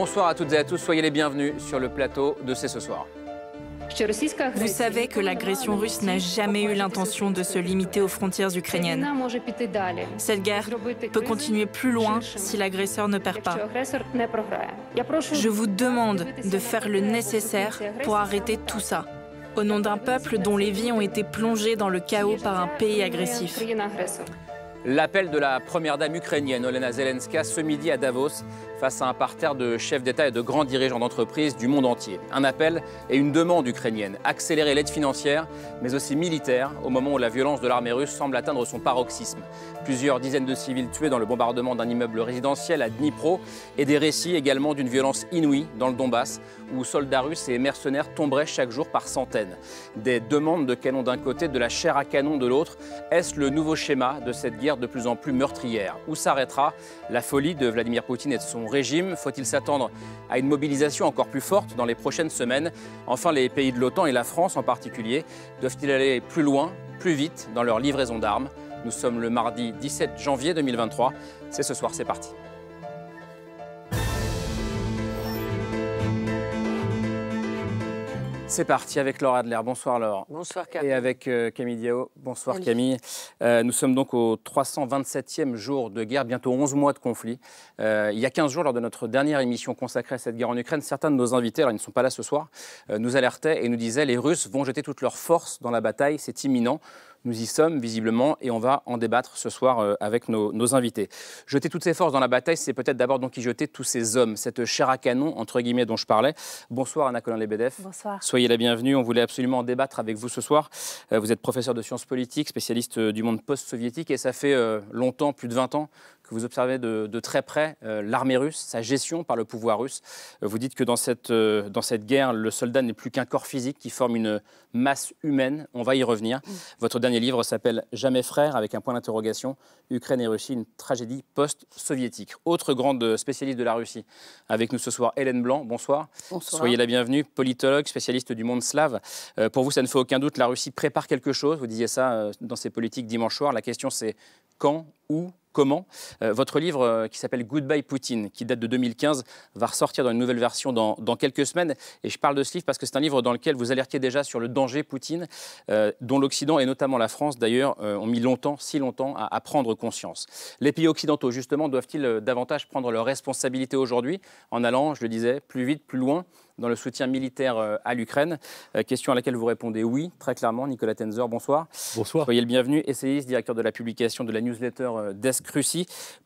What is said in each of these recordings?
Bonsoir à toutes et à tous, soyez les bienvenus sur le plateau de C'est ce soir. Vous savez que l'agression russe n'a jamais eu l'intention de se limiter aux frontières ukrainiennes. Cette guerre peut continuer plus loin si l'agresseur ne perd pas. Je vous demande de faire le nécessaire pour arrêter tout ça, au nom d'un peuple dont les vies ont été plongées dans le chaos par un pays agressif. L'appel de la première dame ukrainienne, Olena Zelenska, ce midi à Davos, face à un parterre de chefs d'État et de grands dirigeants d'entreprise du monde entier. Un appel et une demande ukrainienne accélérer l'aide financière, mais aussi militaire, au moment où la violence de l'armée russe semble atteindre son paroxysme. Plusieurs dizaines de civils tués dans le bombardement d'un immeuble résidentiel à Dnipro et des récits également d'une violence inouïe dans le Donbass, où soldats russes et mercenaires tomberaient chaque jour par centaines. Des demandes de canons d'un côté, de la chair à canon de l'autre. Est-ce le nouveau schéma de cette guerre de plus en plus meurtrière. Où s'arrêtera la folie de Vladimir Poutine et de son régime Faut-il s'attendre à une mobilisation encore plus forte dans les prochaines semaines Enfin, les pays de l'OTAN et la France en particulier doivent-ils aller plus loin, plus vite dans leur livraison d'armes Nous sommes le mardi 17 janvier 2023. C'est ce soir, c'est parti. C'est parti avec Laure Adler. Bonsoir Laure. Bonsoir Camille. Et avec euh, Camille Diao. Bonsoir Camille. Euh, nous sommes donc au 327e jour de guerre, bientôt 11 mois de conflit. Euh, il y a 15 jours, lors de notre dernière émission consacrée à cette guerre en Ukraine, certains de nos invités, alors ils ne sont pas là ce soir, nous alertaient et nous disaient les Russes vont jeter toutes leurs forces dans la bataille, c'est imminent. Nous y sommes visiblement et on va en débattre ce soir euh, avec nos, invités. Jeter toutes ses forces dans la bataille, c'est peut-être d'abord donc y jeter tous ces hommes, cette chair à canon entre guillemets dont je parlais. Bonsoir Anna Colin lebedev Bonsoir. Soyez la bienvenue. On voulait absolument en débattre avec vous ce soir. Euh, vous êtes professeur de sciences politiques, spécialiste euh, du monde post-soviétique et ça fait longtemps, plus de 20 ans, que vous observez de, très près l'armée russe, sa gestion par le pouvoir russe. Vous dites que dans cette, dans cette guerre, le soldat n'est plus qu'un corps physique qui forme une masse humaine. On va y revenir. Votre dernier livre s'appelle Jamais frère, avec un point d'interrogation Ukraine et Russie, une tragédie post-soviétique. Autre grande spécialiste de la Russie, avec nous ce soir, Hélène Blanc. Bonsoir. Soyez la bienvenue, politologue, spécialiste du monde slave. Euh, pour vous, ça ne fait aucun doute, la Russie prépare quelque chose. Vous disiez ça euh, dans ses politiques dimanche soir. La question, c'est quand, où, comment. Euh, votre livre euh, qui s'appelle Goodbye Poutine, qui date de 2015, va ressortir dans une nouvelle version dans, quelques semaines. Et je parle de ce livre parce que c'est un livre dans lequel vous alertiez déjà sur le danger Poutine, euh, dont l'Occident et notamment la France d'ailleurs ont mis longtemps, si longtemps, à, à prendre conscience. Les pays occidentaux, justement, doivent-ils davantage prendre leurs responsabilités aujourd'hui en allant, je le disais, plus vite, plus loin dans le soutien militaire euh, à l'Ukraine euh, Question à laquelle vous répondez oui, très clairement. Nicolas Tenzer, bonsoir. Bonsoir. Soyez le bienvenu, essayiste, directeur de la publication de la newsletter euh, Desk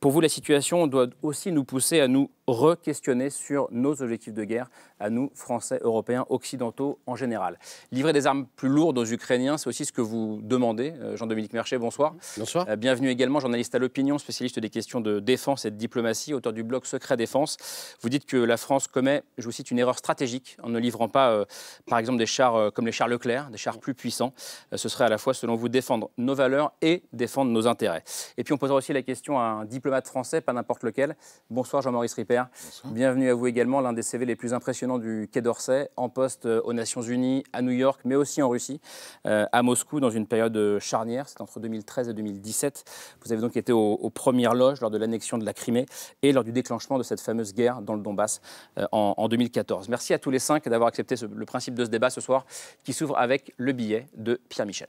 Pour vous, la situation doit aussi nous pousser à nous re-questionner sur nos objectifs de guerre, à nous, Français, Européens, Occidentaux en général. Livrer des armes plus lourdes aux Ukrainiens, c'est aussi ce que vous demandez. Euh, Jean-Dominique Merchet, bonsoir. Bonsoir. Euh, bienvenue également, journaliste à l'opinion, spécialiste des questions de défense et de diplomatie, auteur du blog Secret Défense. Vous dites que la France commet, je vous cite, une erreur stratégique en ne livrant pas, euh, par exemple, des chars comme les chars Leclerc, des chars plus puissants. ce serait à la fois, selon vous, défendre nos valeurs et défendre nos intérêts. Et puis on posera aussi la question à un diplomate français, pas n'importe lequel. Bonsoir Jean-Maurice Rippel. Bienvenue à vous également, l'un des CV les plus impressionnants du Quai d'Orsay, en poste euh, aux Nations Unies, à New York, mais aussi en Russie, euh, à Moscou, dans une période euh, charnière, c'est entre 2013 et 2017. Vous avez donc été aux, premières loges lors de l'annexion de la Crimée et lors du déclenchement de cette fameuse guerre dans le Donbass en, 2014. Merci à tous les cinq d'avoir accepté le principe de ce débat ce soir qui s'ouvre avec le billet de Pierre Michel.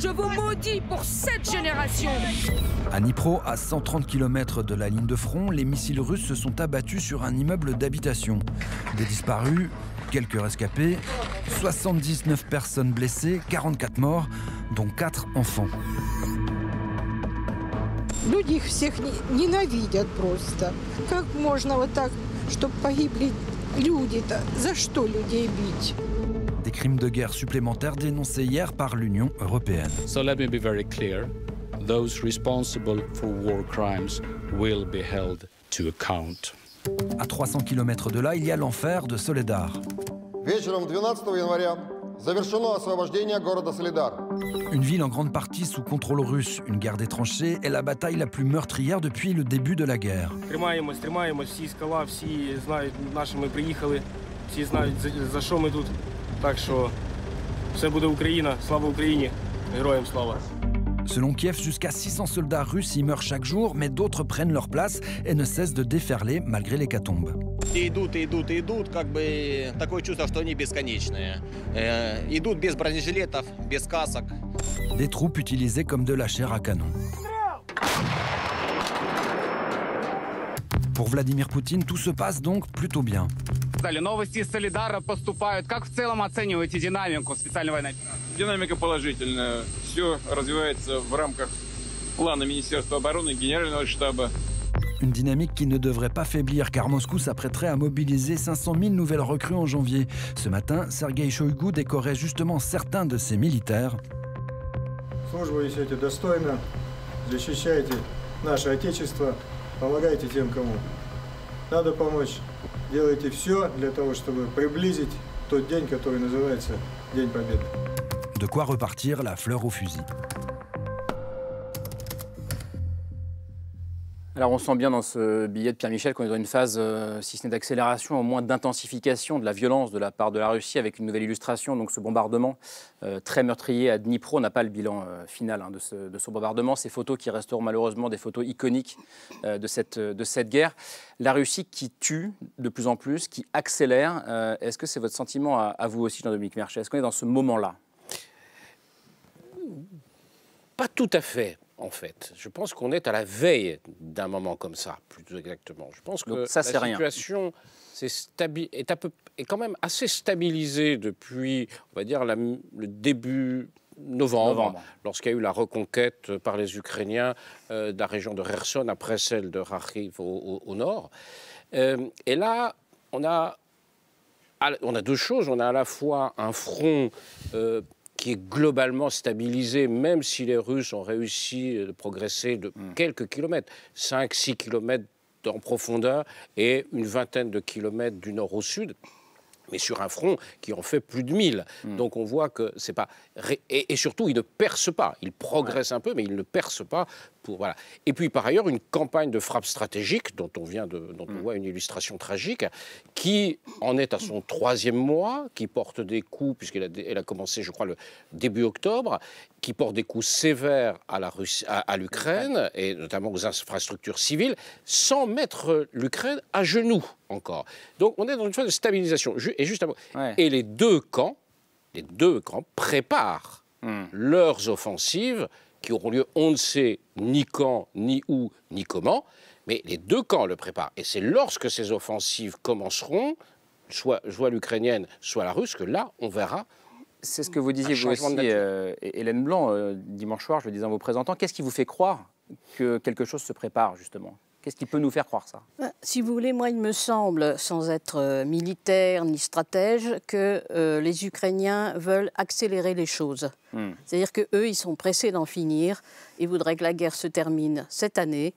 Je vous maudis pour cette génération À Nipro, à 130 km de la ligne de front, les missiles russes se sont abattus sur un immeuble d'habitation. Des disparus, quelques rescapés, 79 personnes blessées, 44 morts, dont 4 enfants des crimes de guerre supplémentaires dénoncés hier par l'Union européenne. So let me be very clear. Those responsible for war crimes will be held to account. À 300 km de là, il y a l'enfer de Soledar. Вечером 12 января завершено освобождение города Солидар. Une ville en grande partie sous contrôle russe, une guerre des tranchées est la bataille la plus meurtrière depuis le début de la guerre. Тримаємось, тримаємось, всі скала, всі знають, наші ми приїхали, всі знають, за що ми тут. Selon Kiev, jusqu'à 600 soldats russes y meurent chaque jour, mais d'autres prennent leur place et ne cessent de déferler malgré l'hécatombe. Э, Des troupes utilisées comme de la chair à canon. Pour Vladimir Poutine, tout se passe donc plutôt bien. Дали новости из Солидара поступают. Как в целом оцениваете динамику специальной войны? Динамика положительная. Все развивается в рамках плана Министерства обороны, Генерального штаба. Une dynamique qui ne devrait pas faiblir car Moscou s'apprêterait à mobiliser 500 000 nouvelles recrues en janvier. Ce matin, Sergei Shoigu décorait justement certains de ses militaires. Службу несете достойно, защищаете наше Отечество, помогаете тем, кому надо помочь. все чтобы приблизить тот день, который De quoi repartir la fleur au fusil. Alors on sent bien dans ce billet de Pierre Michel qu'on est dans une phase, euh, si ce n'est d'accélération, au moins d'intensification de la violence de la part de la Russie avec une nouvelle illustration. Donc ce bombardement euh, très meurtrier à Dnipro, n'a pas le bilan euh, final hein, de, ce, bombardement. Ces photos qui resteront malheureusement des photos iconiques de, cette, guerre. La Russie qui tue de plus en plus, qui accélère. Est-ce que c'est votre sentiment à, vous aussi, Jean-Dominique Merchet Est-ce qu'on est dans ce moment-là Pas tout à fait en fait. Je pense qu'on est à la veille d'un moment comme ça, plus exactement. Je pense que la situation est, est, quand même assez stabilisée depuis, on va dire, le début novembre, lorsqu'il y a eu la reconquête par les Ukrainiens euh, de la région de Kherson après celle de Kharkiv au, au, nord. Euh, et là, on a on a deux choses. On a à la fois un front euh, qui est globalement stabilisé, même si les Russes ont réussi à euh, progresser de hmm. quelques kilomètres, 5-6 kilomètres en profondeur et une vingtaine de kilomètres du nord au sud mais sur un front qui en fait plus de 1000. Hmm. Donc on voit que c'est pas. Et, surtout, il ne perce pas. Il progresse un peu, mais il ne perce pas. Pour, voilà. Et puis par ailleurs, une campagne de frappe stratégique, dont on vient de, dont hmm. voit une illustration tragique, qui en est à son troisième mois, qui porte des coups, puisqu'elle elle a commencé, je crois, le début octobre, qui porte des coups sévères à l'Ukraine, et notamment aux infrastructures civiles, sans mettre l'Ukraine à genoux encore. Donc on est dans une phase de stabilisation. Et, juste et les deux camps, les deux camps préparent hmm. leurs offensives qui auront lieu, on ne sait ni quand, ni où, ni comment, mais les deux camps le préparent. Et c'est lorsque ces offensives commenceront, soit l'ukrainienne, soit la russe, que là, on verra c'est ce que vous disiez vous aussi, euh, Hélène Blanc, euh, dimanche soir, je le disais en vous présentant. Qu'est-ce qui vous fait croire que quelque chose se prépare, justement Qu'est-ce qui peut nous faire croire ça ben, Si vous voulez, moi, il me semble, sans être euh, militaire ni stratège, que euh, les Ukrainiens veulent accélérer les choses. Hmm. C'est-à-dire qu'eux, ils sont pressés d'en finir ils voudraient que la guerre se termine cette année,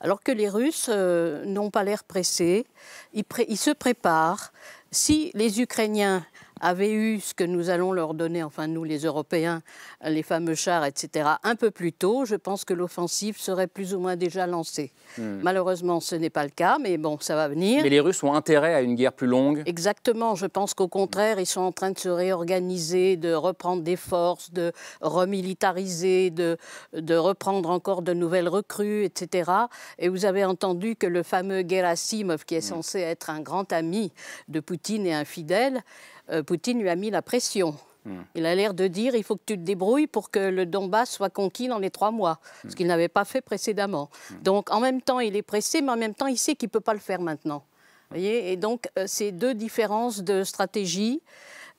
alors que les Russes n'ont pas l'air pressés. ils se préparent. Si les Ukrainiens avaient eu ce que nous allons leur donner, enfin nous les Européens, les fameux chars, etc., un peu plus tôt, je pense que l'offensive serait plus ou moins déjà lancée. Hmm. Malheureusement, ce n'est pas le cas, mais bon, ça va venir. Mais les Russes ont intérêt à une guerre plus longue Exactement, je pense qu'au contraire, ils sont en train de se réorganiser, de reprendre des forces, de remilitariser, de, de reprendre encore de nouvelles recrues, etc. Et vous avez entendu que le fameux Gerasimov, qui est hmm. censé être un grand ami de Poutine et un fidèle, euh, Poutine lui a mis la pression. Hmm. Il a l'air de dire il faut que tu te débrouilles pour que le Donbass soit conquis dans les trois mois, ce hmm. qu'il n'avait pas fait précédemment. Hmm. Donc en même temps, il est pressé, mais en même temps, il sait qu'il ne peut pas le faire maintenant. Voyez et donc, euh, c'est deux différences de stratégie.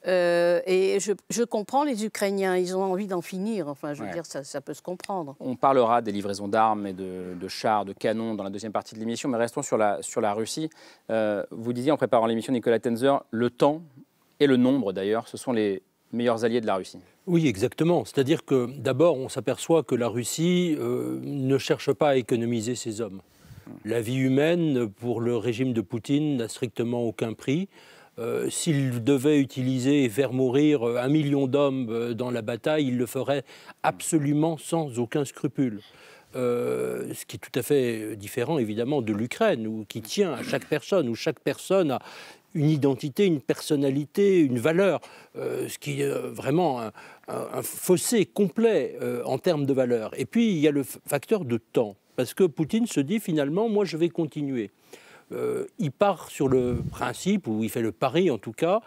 Euh, et je, comprends les Ukrainiens, ils ont envie d'en finir. Enfin, je veux dire, ça, peut se comprendre. On parlera des livraisons d'armes et de, chars, de canons dans la deuxième partie de l'émission, mais restons sur la, Russie. vous disiez en préparant l'émission, Nicolas Tenzer, le temps et le nombre d'ailleurs, ce sont les meilleurs alliés de la Russie. Oui, exactement. C'est-à-dire que d'abord, on s'aperçoit que la Russie euh, ne cherche pas à économiser ses hommes. La vie humaine, pour le régime de Poutine, n'a strictement aucun prix. Euh, s'il devait utiliser et faire mourir euh, un million d'hommes dans la bataille, il le ferait absolument sans aucun scrupule. ce qui est tout à fait différent évidemment de l'Ukraine, qui tient à chaque personne, où chaque personne a une identité, une personnalité, une valeur, euh, ce qui est euh, vraiment un, fossé complet euh, en termes de valeur. Et puis il y a le facteur de temps, parce que Poutine se dit finalement, moi je vais continuer. il part sur le principe, ou il fait le pari en tout cas,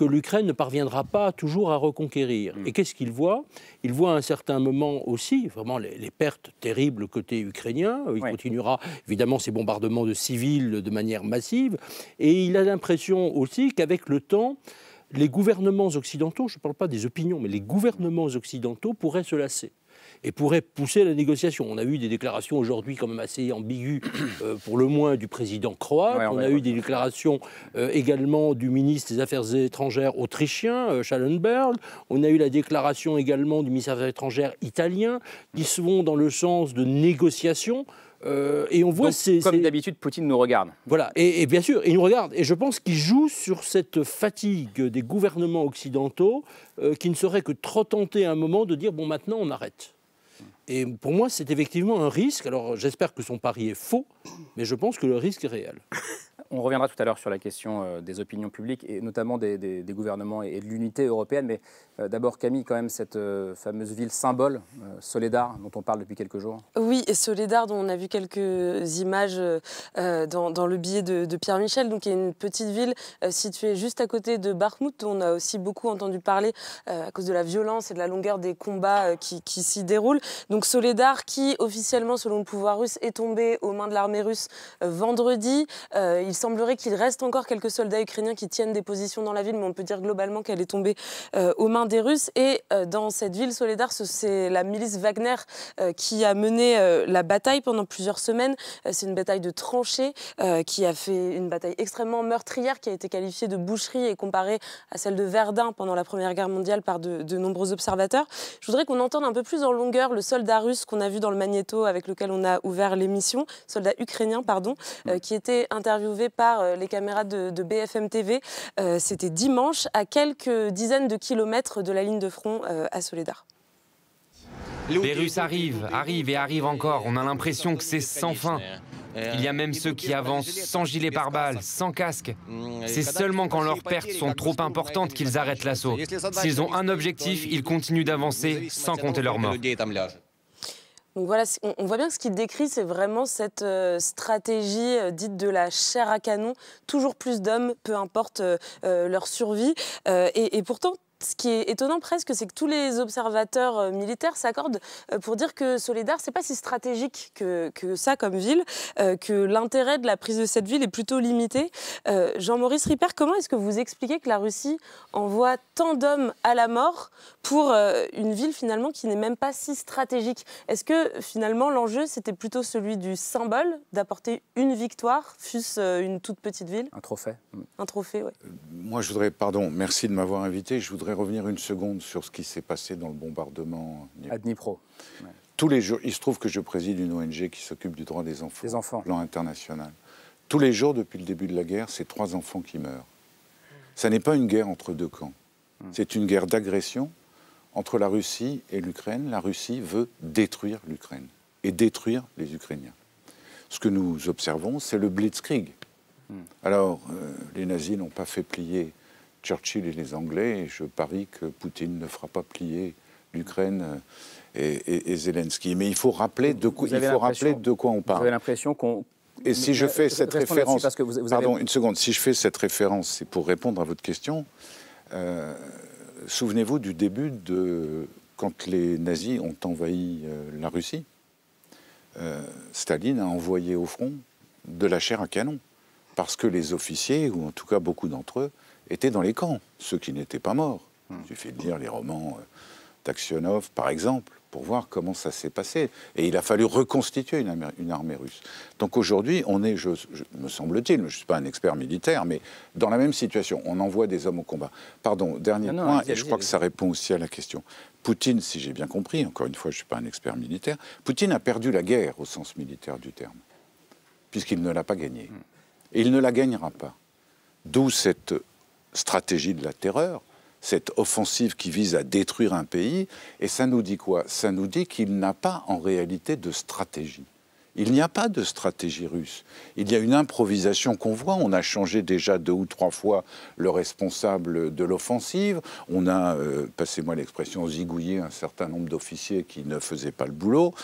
que l'Ukraine ne parviendra pas toujours à reconquérir. Mm. Et qu'est-ce qu'il voit Il voit à un certain moment aussi, vraiment, les, pertes terribles côté ukrainien. Il continuera, évidemment, ses bombardements de civils de manière massive. Et il a l'impression aussi qu'avec le temps, les gouvernements occidentaux, je ne parle pas des opinions, mais les gouvernements occidentaux pourraient se lasser et pourrait pousser la négociation. On a eu des déclarations aujourd'hui quand même assez ambiguës, euh, pour le moins, du président croate. on, a eu des déclarations euh, également du ministre des Affaires étrangères autrichien, euh, Schallenberg. On a eu la déclaration également du ministre des Affaires étrangères italien, qui vont dans le sens de négociations. Euh, et on voit ces, comme d'habitude, Poutine nous regarde. Voilà, et, bien sûr, il nous regarde. Et je pense qu'il joue sur cette fatigue des gouvernements occidentaux qui ne seraient que trop tentés à un moment de dire bon, maintenant on arrête. Et pour moi, c'est effectivement un risque. Alors j'espère que son pari est faux, mais je pense que le risque est réel on reviendra tout à l'heure sur la question euh, des opinions publiques et notamment des, gouvernements et de l'unité européenne. Mais euh, d'abord, Camille, quand même, cette euh, fameuse ville symbole, Soledar, dont on parle depuis quelques jours. Oui, et Soledar, dont on a vu quelques images dans, le billet de, Pierre Michel, donc qui est une petite ville située juste à côté de Bakhmut, dont on a aussi beaucoup entendu parler à cause de la violence et de la longueur des combats qui, s'y déroulent. Donc Soledar, qui officiellement, selon le pouvoir russe, est tombé aux mains de l'armée russe vendredi. Il semblerait qu'il reste encore quelques soldats ukrainiens qui tiennent des positions dans la ville, mais on peut dire globalement qu'elle est tombée euh, aux mains des Russes. Et euh, dans cette ville, Soledar, c'est la milice Wagner euh, qui a mené la bataille pendant plusieurs semaines. C'est une bataille de tranchées qui a fait une bataille extrêmement meurtrière, qui a été qualifiée de boucherie et comparée à celle de Verdun pendant la Première Guerre mondiale par de, de nombreux observateurs. Je voudrais qu'on entende un peu plus en longueur le soldat russe qu'on a vu dans le magnéto avec lequel on a ouvert l'émission, soldat ukrainien, pardon, mm. qui était interviewé par euh, les caméras de, BFM TV. Euh, c'était dimanche, à quelques dizaines de kilomètres de la ligne de front euh, à Soledar. Les Russes arrivent, arrivent et arrivent encore. On a l'impression que c'est sans fin. Il y a même ceux qui avancent sans gilet pare-balles, sans casque. C'est seulement quand leurs pertes sont trop importantes qu'ils arrêtent l'assaut. S'ils ont un objectif, ils continuent d'avancer sans compter leurs morts. Donc voilà, on, voit bien que ce qu'il décrit, c'est vraiment cette euh, stratégie euh, dite de la chair à canon, toujours plus d'hommes, peu importe euh, leur survie. et pourtant, ce qui est étonnant presque, c'est que tous les observateurs euh, militaires s'accordent euh, pour dire que Soledar, c'est pas si stratégique que, ça comme ville, euh, que l'intérêt de la prise de cette ville est plutôt limité. Jean-Maurice Ripert, comment est-ce que vous expliquez que la Russie envoie tant d'hommes à la mort pour une ville finalement qui n'est même pas si stratégique Est-ce que finalement l'enjeu c'était plutôt celui du symbole, d'apporter une victoire, fût-ce une toute petite ville Un trophée. Un trophée, oui. Moi je voudrais, pardon, merci de m'avoir invité, je voudrais revenir une seconde sur ce qui s'est passé dans le bombardement à Dnipro. Tous les jours, il se trouve que je préside une ONG qui s'occupe du droit des enfants, des enfants. plan international. Tous les jours depuis le début de la guerre, c'est trois enfants qui meurent. Ça n'est pas une guerre entre deux camps. Hmm. C'est une guerre d'agression entre la Russie et l'Ukraine. La Russie veut détruire l'Ukraine et détruire les Ukrainiens. Ce que nous observons, c'est le blitzkrieg. Hmm. Alors, euh, les nazis n'ont pas fait plier Churchill et les Anglais, je parie que Poutine ne fera pas plier l'Ukraine et, Zelensky. Mais il faut rappeler de quoi, il de quoi on parle. Vous l'impression qu'on et si je fais euh, cette référence, que une seconde, si je fais cette référence, c'est pour répondre à votre question. Euh, souvenez-vous du début de quand les nazis ont envahi euh, la Russie. Staline a envoyé au front de la chair à canon parce que les officiers, ou en tout cas beaucoup d'entre eux, étaient dans les camps, ceux qui n'étaient pas morts. Hmm. Il suffit de lire les romans euh, d'Aksionov, par exemple, pour voir comment ça s'est passé. Et il a fallu reconstituer une, une armée russe. Donc aujourd'hui, on est, je, me semble-t-il, je ne suis pas un expert militaire, mais dans la même situation. On envoie des hommes au combat. Pardon, dernier point, et je crois que ça répond aussi à la question. Poutine, si j'ai bien compris, encore une fois, je ne suis pas un expert militaire, Poutine a perdu la guerre au sens militaire du terme, puisqu'il ne l'a pas gagnée. Hmm. Et il ne la gagnera pas. D'où cette stratégie de la terreur, cette offensive qui vise à détruire un pays. Et ça nous dit quoi Ça nous dit qu'il n'a pas en réalité de stratégie. Il n'y a pas de stratégie russe. Il y a une improvisation qu'on voit. On a changé déjà deux ou trois fois le responsable de l'offensive. On a, euh, passez-moi l'expression, zigouillé un certain nombre d'officiers qui ne faisaient pas le boulot.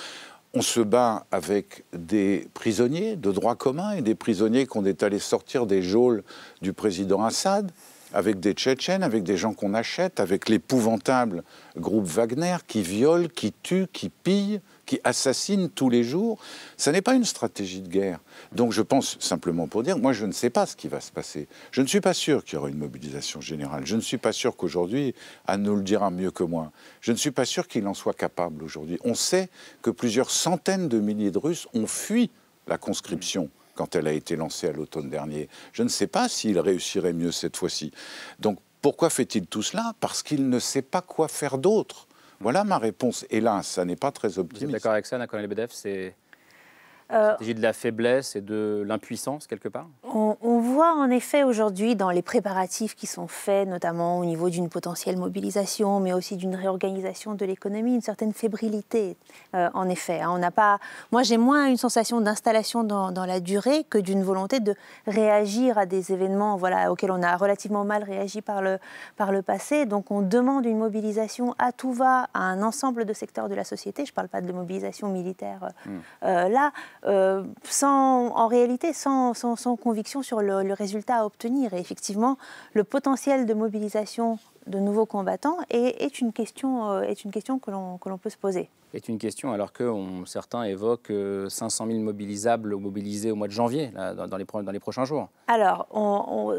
On se bat avec des prisonniers de droit commun et des prisonniers qu'on est allés sortir des geôles du président Assad avec des Tchétchènes, avec des gens qu'on achète, avec l'épouvantable groupe Wagner qui viole, qui tue, qui pille, qui assassine tous les jours. Ça n'est pas une stratégie de guerre. Donc je pense simplement pour dire, moi je ne sais pas ce qui va se passer. Je ne suis pas sûr qu'il y aura une mobilisation générale. Je ne suis pas sûr qu'aujourd'hui, Anne nous le dira mieux que moi, je ne suis pas sûr qu'il en soit capable aujourd'hui. On sait que plusieurs centaines de milliers de Russes ont fui la conscription quand elle a été lancée à l'automne dernier. Je ne sais pas s'il réussirait mieux cette fois-ci. Donc pourquoi fait-il tout cela Parce qu'il ne sait pas quoi faire d'autre. Voilà ma réponse. Hélas, ça n'est pas très optimiste. Vous êtes d'accord avec ça, euh, s'agit de la faiblesse et de l'impuissance quelque part on, voit en effet aujourd'hui dans les préparatifs qui sont faits, notamment au niveau d'une potentielle mobilisation, mais aussi d'une réorganisation de l'économie, une certaine fébrilité. Euh, en effet, hein. on n'a pas. Moi, j'ai moins une sensation d'installation dans, la durée que d'une volonté de réagir à des événements, voilà, auxquels on a relativement mal réagi par le par le passé. Donc, on demande une mobilisation à tout va à un ensemble de secteurs de la société. Je ne parle pas de mobilisation militaire hmm. euh, là. Euh, sans, en réalité sans, conviction sur le, résultat à obtenir. Et effectivement, le potentiel de mobilisation de nouveaux combattants est, est, une, question, euh, est une question que l'on peut se poser. Est une question alors que on, certains évoquent 500 euh, 000 mobilisables mobilisés au mois de janvier, dans, dans, les, dans, les, prochains jours. Alors,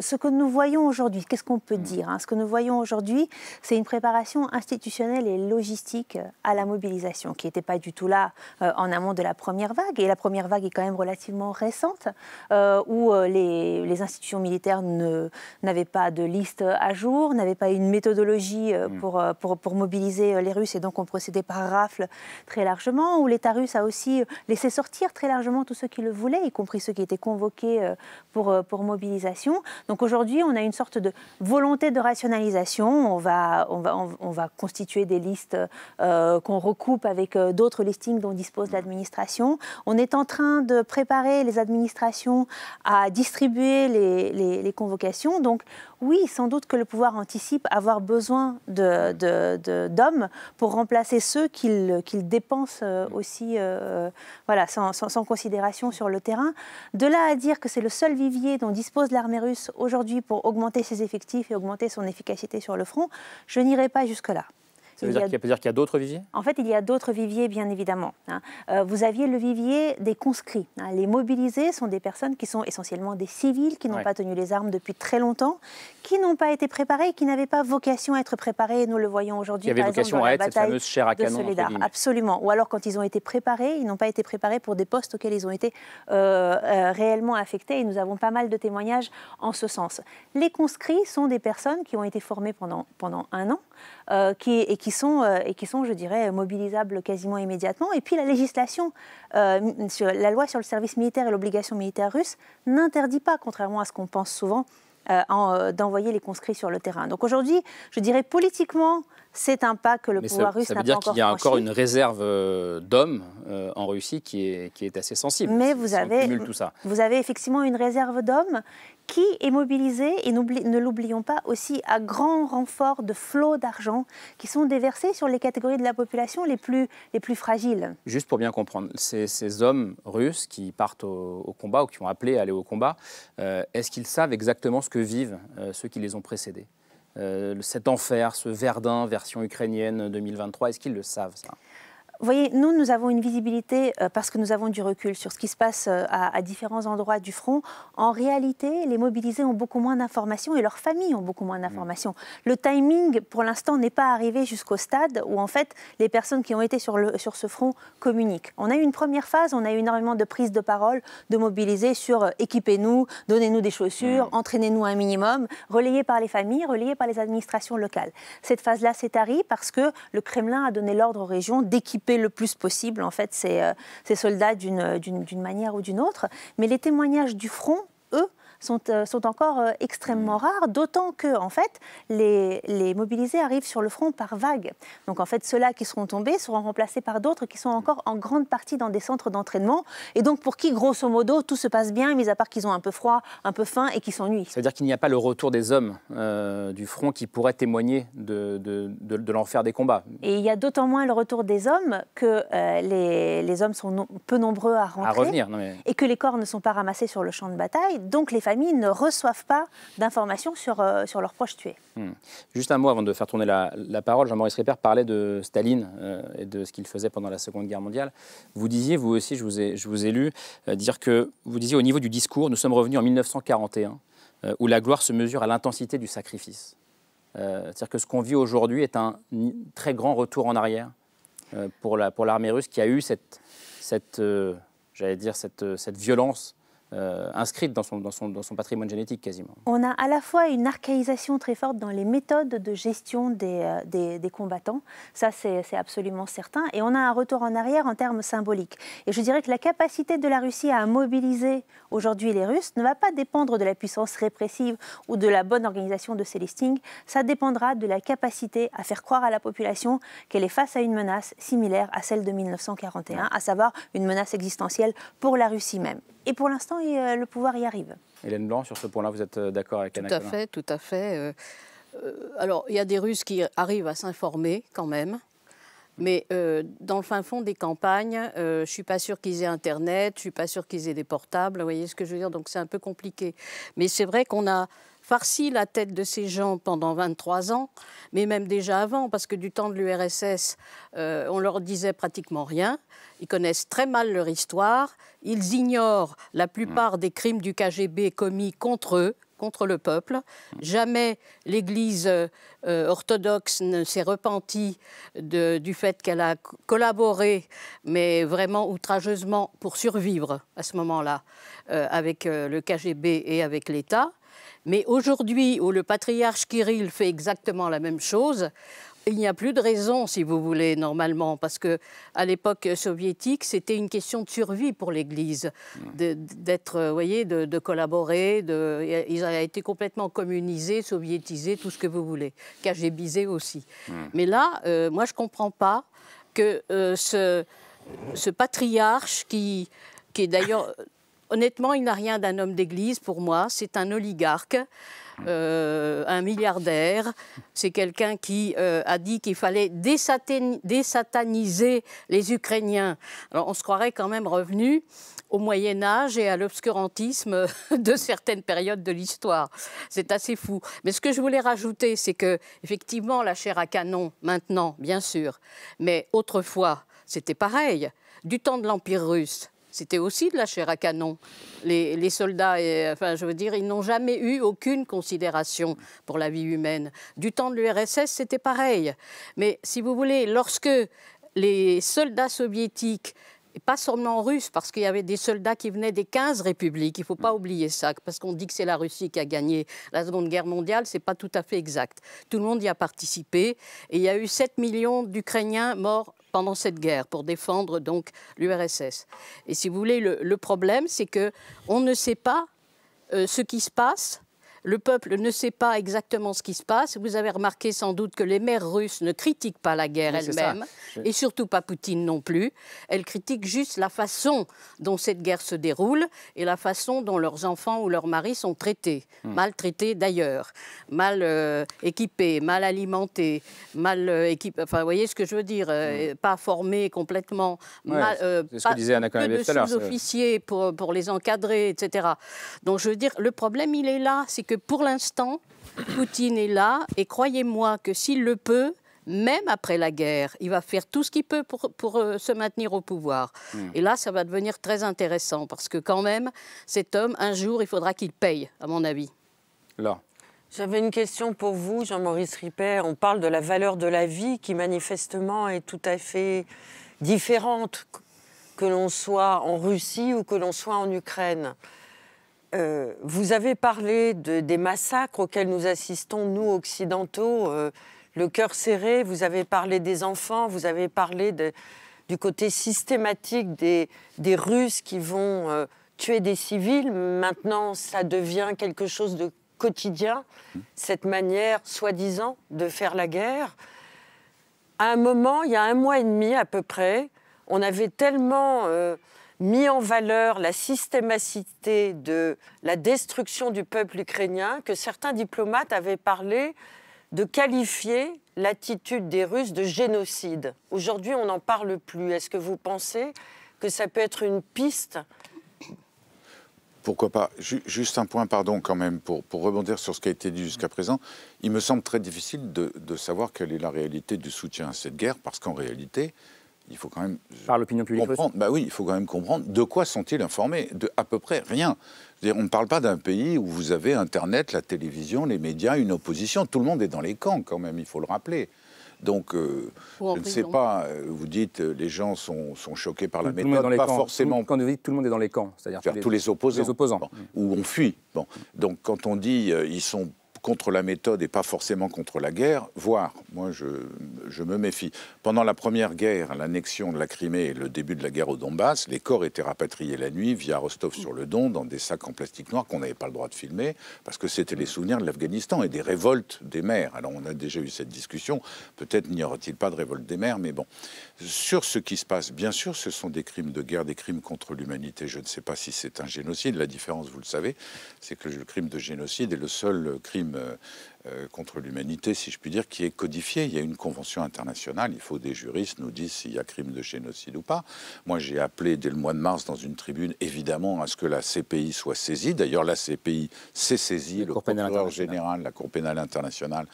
ce que nous voyons aujourd'hui, qu'est-ce qu'on peut hmm. dire hein Ce que nous voyons aujourd'hui, c'est une préparation institutionnelle et logistique à la mobilisation qui n'était pas du tout là euh, en amont de la première vague. Et la première vague est quand même relativement récente, où les, les institutions militaires n'avaient pas de liste à jour, n'avaient pas une méthodologie euh, mm. euh, pour, pour, mobiliser euh, les Russes et donc on procédait par rafle très largement, où l'État russe a aussi laissé sortir très largement tous ceux qui le voulaient, y compris ceux qui étaient convoqués pour, pour mobilisation. Donc aujourd'hui, on a une sorte de volonté de rationalisation. On va, on va, on, va constituer des listes qu'on recoupe avec d'autres listings dont dispose l'administration. On est en train de préparer les administrations à distribuer les, les, les convocations. Donc oui, sans doute que le pouvoir anticipe avant avoir besoin d'hommes pour remplacer ceux qu'ils dépensent euh, mm. aussi euh, voilà, sans, considération sur le terrain. De là à dire que c'est le seul vivier dont dispose l'armée russe aujourd'hui pour augmenter ses effectifs et augmenter son efficacité sur le front, je n'irai pas jusque-là. Ça veut, dire, qu'il y a d'autres viviers En fait, il y a d'autres viviers, bien évidemment. Hein. Euh, vous aviez le vivier des conscrits. Hein. Les mobilisés sont des personnes qui sont essentiellement des civils, qui n'ont pas tenu les armes depuis très longtemps, qui n'ont pas été préparés, qui n'avaient pas vocation à être préparés. Nous le voyons aujourd'hui, par exemple, dans à la être, bataille à canon, Absolument. Ou alors, quand ils ont été préparés, ils n'ont pas été préparés pour des postes auxquels ils ont été euh, euh, réellement affectés. Et nous avons pas mal de témoignages en ce sens. Les conscrits sont des personnes qui ont été formées pendant, pendant un an, euh, et, qui sont, euh, et qui sont, je dirais, mobilisables quasiment immédiatement. Et puis la législation, euh, sur, la loi sur le service militaire et l'obligation militaire russe n'interdit pas, contrairement à ce qu'on pense souvent, d'envoyer les conscrits sur le terrain. Donc aujourd'hui, je dirais politiquement, c'est un pas que le pouvoir russe n'a pas encore Ça veut dire qu'il y a encore une réserve d'hommes en Russie qui est, qui est, assez sensible. Mais vous, avez, vous avez effectivement une réserve d'hommes qui est mobilisé, et ne l'oublions pas aussi, à grand renfort de flots d'argent qui sont déversés sur les catégories de la population les plus, les plus fragiles. Juste pour bien comprendre, ces, ces hommes russes qui partent au, combat ou qui ont appelé à aller au combat, euh, est-ce qu'ils savent exactement ce que vivent euh, ceux qui les ont précédés euh, cet enfer, ce Verdun version ukrainienne 2023, est-ce qu'ils le savent ça vous voyez, nous, nous avons une visibilité euh, parce que nous avons du recul sur ce qui se passe euh, à, différents endroits du front. En réalité, les mobilisés ont beaucoup moins d'informations et leurs familles ont beaucoup moins d'informations. Le timing, pour l'instant, n'est pas arrivé jusqu'au stade où, en fait, les personnes qui ont été sur, le, ce front communiquent. On a eu une première phase, on a eu énormément de prises de parole de mobilisés sur euh, équipez-nous, donnez-nous des chaussures, mm. entraînez-nous un minimum, relayés par les familles, relayés par les administrations locales. Cette phase-là s'est tarie parce que le Kremlin a donné l'ordre aux régions d'équiper le plus possible en fait ces euh, soldats euh, d'une manière ou d'une autre. Mais les témoignages du front, eux, euh, sont, encore euh, extrêmement mm. rares, d'autant que, en fait, les, mobilisés arrivent sur le front par vagues. Donc, en fait, ceux-là qui seront tombés seront remplacés par d'autres qui sont mm. encore en grande partie dans des centres d'entraînement et donc pour qui, grosso modo, tout se passe bien, mis à part qu'ils ont un peu froid, un peu faim et qu'ils s'ennuient. C'est-à-dire qu'il n'y a pas le retour des hommes euh, du front qui pourraient témoigner de, de, l'enfer des combats. Et il y a d'autant moins le retour des hommes que les, hommes sont peu nombreux à rentrer et que les corps ne sont pas ramassés sur le champ de bataille. Donc les ne reçoivent pas d'informations sur, euh, sur leurs proches tués. Hmm. Juste un mot avant de faire tourner la, la parole, Jean-Maurice Ripper parlait de Staline euh, et de ce qu'il faisait pendant la Seconde Guerre mondiale. Vous disiez, vous aussi, je vous ai, je vous ai lu, euh, dire que vous disiez au niveau du discours, nous sommes revenus en 1941, où la gloire se mesure à l'intensité du sacrifice. C'est-à-dire que ce qu'on vit aujourd'hui est un très grand retour en arrière pour l'armée la, pour russe qui a eu cette, cette j'allais dire cette, cette violence euh, inscrite dans son, patrimoine génétique quasiment. On a à la fois une archaïsation très forte dans les méthodes de gestion des, euh, des combattants, ça c'est absolument certain, et on a un retour en arrière en termes symboliques. Et je dirais que la capacité de la Russie à mobiliser aujourd'hui les Russes ne va pas dépendre de la puissance répressive ou de la bonne organisation de ces listings, ça dépendra de la capacité à faire croire à la population qu'elle est face à une menace similaire à celle de 1941, à savoir une menace existentielle pour la Russie même. Et pour l'instant, euh, le pouvoir y arrive. Hélène Blanc, sur ce point-là, vous êtes euh, d'accord avec Anna Tout à fait, tout à fait. Euh, alors, il y a des Russes qui arrivent à s'informer quand même. Mais dans le fin fond des campagnes, je ne suis pas sûre qu'ils aient Internet, je ne suis pas sûre qu'ils aient des portables, vous voyez ce que je veux dire, donc c'est un peu compliqué. Mais c'est vrai qu'on a farci la tête de ces gens pendant 23 ans, mais même déjà avant, parce que du temps de l'URSS, euh, on leur disait pratiquement rien. Ils connaissent très mal leur histoire. Ils ignorent la plupart des crimes du KGB commis contre eux, contre le peuple. Jamais l'Église euh, orthodoxe ne s'est repentie du fait qu'elle a collaboré, mais vraiment outrageusement, pour survivre à ce moment-là euh, avec le KGB et avec l'État. Mais aujourd'hui, où le patriarche Kirill fait exactement la même chose, il n'y a plus de raison, si vous voulez, normalement, parce que à l'époque soviétique, c'était une question de survie pour l'Église, d'être, euh, voyez, de, collaborer. De, il a été complètement communisé, soviétisé, tout ce que vous voulez, kgbisé aussi. Mais là, euh, moi, je comprends pas que euh, ce, patriarche qui qui est d'ailleurs Honnêtement, il n'a rien d'un homme d'église pour moi. C'est un oligarque, euh, un milliardaire. C'est quelqu'un qui euh, a dit qu'il fallait désataniser les Ukrainiens. on se croirait quand même revenu au Moyen Âge et à l'obscurantisme de certaines périodes de l'histoire. C'est assez fou. Mais ce que je voulais rajouter, c'est que effectivement la chair à canon maintenant, bien sûr, mais autrefois c'était pareil. Du temps de l'Empire russe, c'était aussi de la chair à canon. Les, soldats, et, euh, enfin, je veux dire, ils n'ont jamais eu aucune considération pour la vie humaine. Du temps de l'URSS, c'était pareil. Mais si vous voulez, lorsque les soldats soviétiques pas seulement russes, parce qu'il y avait des soldats qui venaient des 15 républiques. Il ne faut pas oublier ça, parce qu'on dit que c'est la Russie qui a gagné la Seconde Guerre mondiale. Ce n'est pas tout à fait exact. Tout le monde y a participé. Et il y a eu 7 millions d'Ukrainiens morts pendant cette guerre pour défendre donc l'URSS. Et si vous voulez, le, problème, c'est que on ne sait pas euh, ce qui se passe le peuple ne sait pas exactement ce qui se passe. Vous avez remarqué sans doute que les mères russes ne critiquent pas la guerre elle-même, et surtout pas Poutine non plus. Elles critiquent juste la façon dont cette guerre se déroule et la façon dont leurs enfants ou leurs maris sont traités, hmm. maltraités d'ailleurs, mal euh, équipés, mal alimentés, mal euh, équipés. Enfin, vous voyez ce que je veux dire, euh, hmm. pas formés complètement, pas que de sous-officiers pour, pour les encadrer, etc. Donc je veux dire, le problème il est là, c'est que pour l'instant, Poutine est là et croyez-moi que s'il le peut, même après la guerre, il va faire tout ce qu'il peut pour, euh, se maintenir au pouvoir. Hmm. Et là, ça va devenir très intéressant parce que quand même, cet homme, un jour, il faudra qu'il paye, à mon avis. Là. J'avais une question pour vous, Jean-Maurice Ripper. On parle de la valeur de la vie qui manifestement est tout à fait différente que l'on soit en Russie ou que l'on soit en Ukraine. Euh, vous avez parlé des massacres auxquels nous assistons, nous, occidentaux, euh, le cœur serré, vous avez parlé des enfants, vous avez parlé du côté systématique des, Russes qui vont euh, tuer des civils. Maintenant, ça devient quelque chose de quotidien, mmh. cette manière, soi-disant, de faire la guerre. À un moment, il y a un mois et demi à peu près, on avait tellement mis en valeur la systémacité de la destruction du peuple ukrainien que certains diplomates avaient parlé de qualifier l'attitude des Russes de génocide. Aujourd'hui, on n'en parle plus. Est-ce que vous pensez que ça peut être une piste pourquoi pas Juste un point, pardon, quand même, pour, rebondir sur ce qui a été dit jusqu'à présent. Il me semble très difficile de, savoir quelle est la réalité du soutien à cette guerre, parce qu'en réalité, il faut quand même par l'opinion publique comprendre, bah oui, il faut quand même comprendre de quoi sont-ils informés De à peu près rien. On ne parle pas d'un pays où vous avez Internet, la télévision, les médias, une opposition. Tout le monde est dans les camps quand même, il faut le rappeler. Donc, euh, je ne sais pas, euh, vous dites euh, les gens sont, choqués par la méthode, pas forcément. Tout, quand vous dites tout le monde est dans les camps, c'est-à-dire tous, les, opposants, les opposants. où on fuit. Bon. Donc, quand on dit ils sont contre la méthode et pas forcément contre la guerre, voire, moi je, me méfie. Pendant la première guerre, l'annexion de la Crimée et le début de la guerre au Donbass, les corps étaient rapatriés la nuit via Rostov-sur-le-Don dans des sacs en plastique noir qu'on n'avait pas le droit de filmer parce que c'était les souvenirs de l'Afghanistan et des révoltes des mers. Alors on a déjà eu cette discussion, peut-être n'y aura-t-il pas de révolte des mers, mais bon sur ce qui se passe. Bien sûr, ce sont des crimes de guerre, des crimes contre l'humanité. Je ne sais pas si c'est un génocide. La différence, vous le savez, c'est que le crime de génocide est le seul crime euh, euh, contre l'humanité, si je puis dire, qui est codifié. Il y a une convention internationale, il faut des juristes nous disent s'il y a crime de génocide ou pas. Moi, j'ai appelé dès le mois de mars dans une tribune, évidemment, à ce que la CPI soit saisie. D'ailleurs, la CPI s'est saisie, le procureur général, la Cour pénale internationale,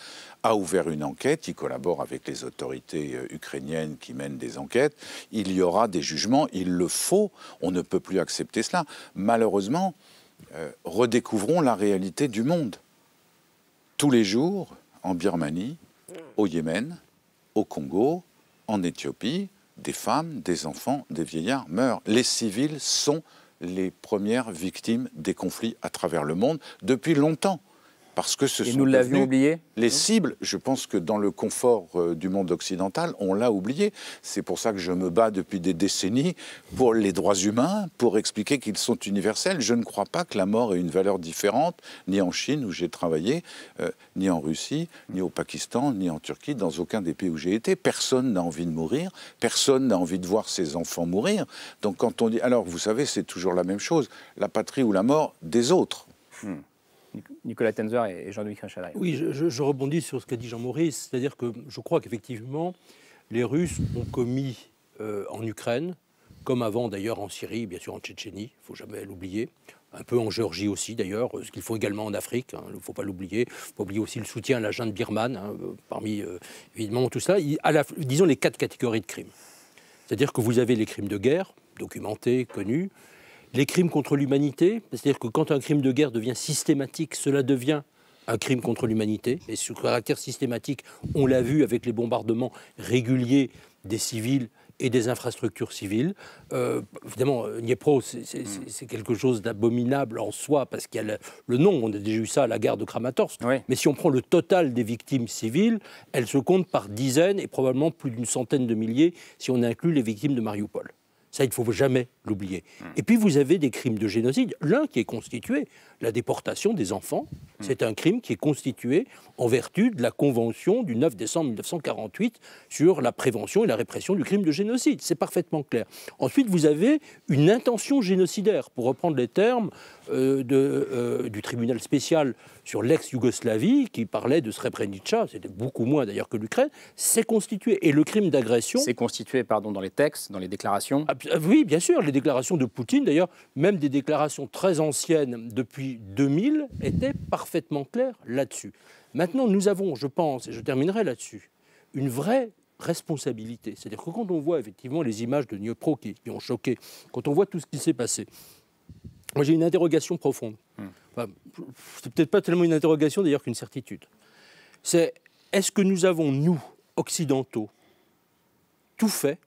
a ouvert une enquête, il collabore avec les autorités euh, ukrainiennes qui mènent des enquêtes. Il y aura des jugements, il le faut, on ne peut plus accepter cela. Malheureusement, euh, redécouvrons la réalité du monde tous les jours en Birmanie, au Yémen, au Congo, en Éthiopie, des femmes, des enfants, des vieillards meurent. Les civils sont les premières victimes des conflits à travers le monde depuis longtemps. Parce que ce sont nous oublié Les cibles, je pense que dans le confort euh, du monde occidental, on l'a oublié. C'est pour ça que je me bats depuis des décennies pour les droits humains, pour expliquer qu'ils sont universels. Je ne crois pas que la mort ait une valeur différente, ni en Chine où j'ai travaillé, euh, ni en Russie, ni au Pakistan, ni en Turquie, dans aucun des pays où j'ai été. Personne n'a envie de mourir, personne n'a envie de voir ses enfants mourir. Donc quand on dit, alors vous savez, c'est toujours la même chose, la patrie ou la mort des autres. Hmm. Nicolas Tenzer et Jean-Louis Oui, je, rebondis sur ce qu'a dit Jean-Maurice, c'est-à-dire que je crois qu'effectivement, les Russes ont commis euh, en Ukraine, comme avant d'ailleurs en Syrie, bien sûr en Tchétchénie, il faut jamais l'oublier, un peu en Géorgie aussi d'ailleurs, ce qu'il faut également en Afrique, hein, il ne faut pas l'oublier. Il faut oublier aussi le soutien à la junte birmane, hein, parmi euh, évidemment tout ça. disons les quatre catégories de crimes. C'est-à-dire que vous avez les crimes de guerre, documentés, connus, les crimes contre l'humanité, c'est-à-dire que quand un crime de guerre devient systématique, cela devient un crime contre l'humanité. Et ce caractère systématique, on l'a vu avec les bombardements réguliers des civils et des infrastructures civiles. Euh, évidemment, euh, Niepro, mm. c'est quelque chose d'abominable en soi, parce qu'il y a le, nom, on a déjà eu ça à la gare de Kramatorsk, mais si on prend le total des victimes civiles, elles se comptent par dizaines et probablement plus d'une centaine de milliers si on inclut les victimes de Mariupol. Ça, il ne faut jamais l'oublier. Hmm. Et puis, vous avez des crimes de génocide. L'un qui est constitué, la déportation des enfants, hmm. c'est un crime qui est constitué en vertu de la Convention du 9 décembre 1948 sur la prévention et la répression du crime de génocide. C'est parfaitement clair. Ensuite, vous avez une intention génocidaire, pour reprendre les termes euh, euh, du tribunal spécial sur l'ex-Yougoslavie, qui parlait de Srebrenica, c'était beaucoup moins d'ailleurs que l'Ukraine, s'est constitué. Et le crime d'agression. S'est constitué, pardon, dans les textes, dans les déclarations ah, Oui, bien sûr, les déclarations de Poutine, d'ailleurs, même des déclarations très anciennes depuis 2000, étaient parfaitement claires là-dessus. Maintenant, nous avons, je pense, et je terminerai là-dessus, une vraie responsabilité. C'est-à-dire que quand on voit effectivement les images de Dniepro qui ont choqué, quand on voit tout ce qui s'est passé, moi, j'ai une interrogation profonde. Hmm. c'est peut-être pas tellement une interrogation d'ailleurs qu'une certitude. C'est est-ce que nous avons, nous, occidentaux, tout fait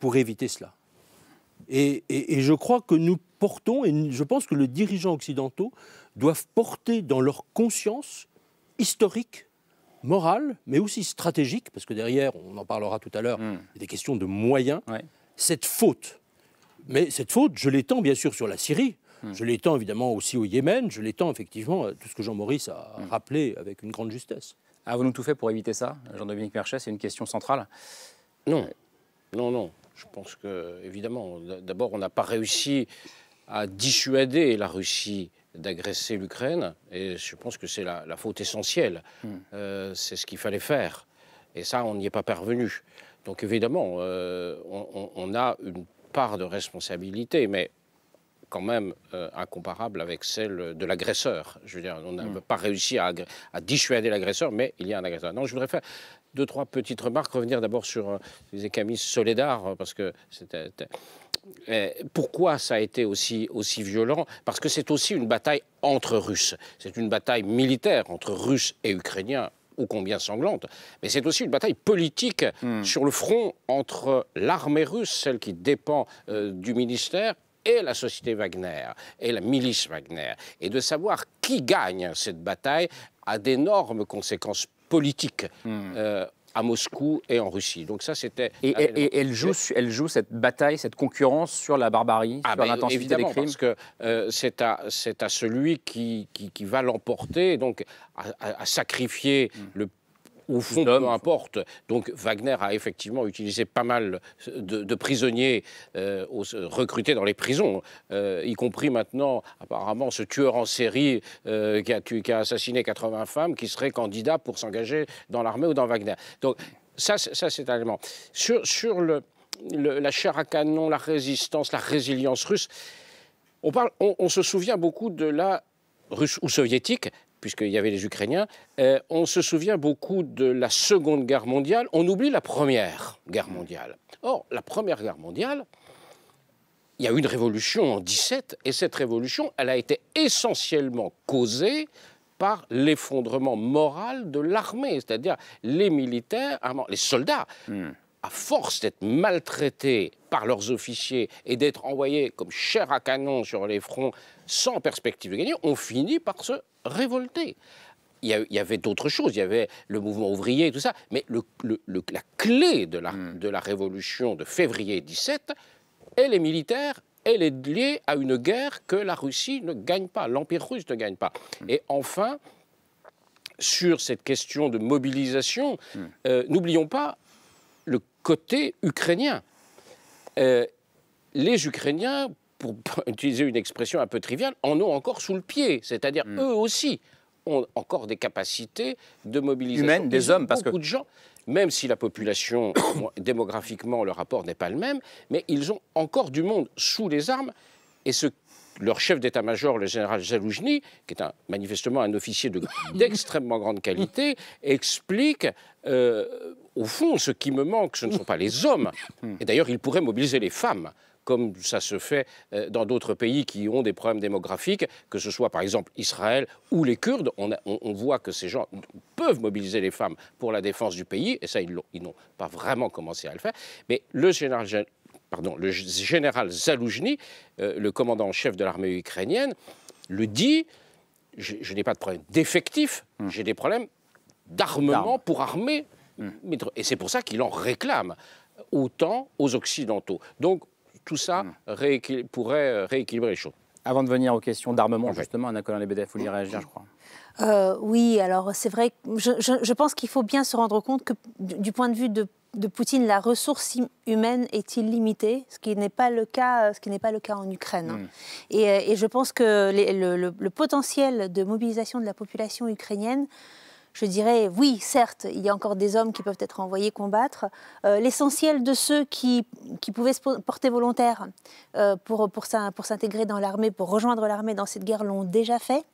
pour éviter cela et, je crois que nous portons, et je pense que les dirigeants occidentaux doivent porter dans leur conscience historique, morale, mais aussi stratégique, parce que derrière, on en parlera tout à l'heure, hmm. il y a des questions de moyens, cette faute mais cette faute, je l'étends bien sûr sur la Syrie, hmm. je l'étends évidemment aussi au Yémen, je l'étends effectivement à tout ce que Jean-Maurice a hmm. rappelé avec une grande justesse. Avons-nous ah, tout fait pour éviter ça Jean-Dominique Merchet, c'est une question centrale. Non, non, non. Je pense que, évidemment, d'abord, on n'a pas réussi à dissuader la Russie d'agresser l'Ukraine, et je pense que c'est la, faute essentielle. Hmm. Euh, c'est ce qu'il fallait faire. Et ça, on n'y est pas parvenu. Donc évidemment, euh, on, on, a une part de responsabilité, mais quand même euh, incomparable avec celle de l'agresseur. Je veux dire, on n'a mm. pas réussi à, à dissuader l'agresseur, mais il y a un agresseur. Non, je voudrais faire deux, trois petites remarques, revenir d'abord sur euh, les écamis Camille hein, parce que c'était... Eh, pourquoi ça a été aussi, aussi violent Parce que c'est aussi une bataille entre Russes. C'est une bataille militaire entre Russes et Ukrainiens ou combien sanglante, mais c'est aussi une bataille politique hmm. sur le front entre l'armée russe, celle qui dépend euh, du ministère, et la société Wagner, et la milice Wagner. Et de savoir qui gagne cette bataille a d'énormes conséquences politiques. Hmm. Euh, à Moscou et en Russie. Donc ça, c'était... Et, elle, joue, elle joue cette bataille, cette concurrence sur la barbarie, ah sur ben, l'intensité des crimes parce que euh, c'est à, à, celui qui, qui, va l'emporter, donc à, sacrifier mm. le le au fond, peu importe. Donc Wagner a effectivement utilisé pas mal de, prisonniers euh, recrutés dans les prisons, euh, y compris maintenant apparemment ce tueur en série euh, qui, a assassiné 80 femmes qui serait candidat pour s'engager dans l'armée ou dans Wagner. Donc ça, ça c'est un Sur, le, la chair à canon, la résistance, la résilience russe, on, parle, on, on se souvient beaucoup de la russe ou soviétique, puisqu'il y avait les Ukrainiens, euh, on se souvient beaucoup de la Seconde Guerre mondiale, on oublie la Première Guerre mondiale. Or, la Première Guerre mondiale, il y a eu une révolution en 17, et cette révolution, elle a été essentiellement causée par l'effondrement moral de l'armée, c'est-à-dire les militaires, les soldats. Hmm à force d'être maltraités par leurs officiers et d'être envoyés comme chair à canon sur les fronts sans perspective de gagner, on finit par se révolter. Il y avait d'autres choses, il y avait le mouvement ouvrier et tout ça, mais la clé hmm. de la, révolution de février 17, elle est militaire, elle est liée à une guerre que la Russie ne gagne pas, l'Empire russe ne gagne pas. Hmm. Et enfin, sur cette question de mobilisation, hmm. euh, n'oublions pas côté ukrainien. Euh, les Ukrainiens, pour utiliser une expression un peu triviale, en ont encore sous le pied. C'est-à-dire, hmm. eux aussi ont encore des capacités de mobilisation. des hommes, parce que... Beaucoup de gens, même si la population, démographiquement, le rapport n'est pas le même, mais ils ont encore du monde sous les armes. Et ce leur chef d'état-major, le général Zaloujny, qui est manifestement un officier d'extrêmement grande qualité, explique euh, au fond ce qui me manque, ce ne sont pas les hommes. Et d'ailleurs, il pourrait mobiliser les femmes comme ça se fait euh, dans d'autres pays qui ont des problèmes démographiques, que ce soit par exemple Israël ou les Kurdes. On, on, on voit que ces gens peuvent mobiliser les femmes pour la défense du pays, et ça, ils n'ont pas vraiment commencé à le faire. Mais le général pardon, le général Zaloujny, euh, le commandant en chef de l'armée ukrainienne, le dit je, n'ai pas de problème d'effectif, hmm. j'ai des problèmes d'armement pour armer. Hmm. Et c'est pour ça qu'il en réclame autant aux Occidentaux. Donc tout ça hmm. pourrait euh, rééquilibrer les choses. Avant de venir aux questions d'armement, justement, Anna-Colin Lebedev, vous voulez réagir, je crois. Euh, oui, alors c'est vrai, je pense qu'il faut bien se rendre compte que du point de vue de de Poutine, la ressource humaine est illimitée, ce qui n'est pas le cas, ce qui n'est pas le cas en Ukraine. Hein. Mm. Euh, et, je pense que le, potentiel de mobilisation de la population ukrainienne je dirais, oui, certes, il y a encore des hommes qui peuvent être envoyés combattre. Euh, l'essentiel de ceux qui, qui, pouvaient se porter volontaires euh, pour, s'intégrer dans l'armée, pour rejoindre l'armée dans cette guerre, l'ont déjà fait.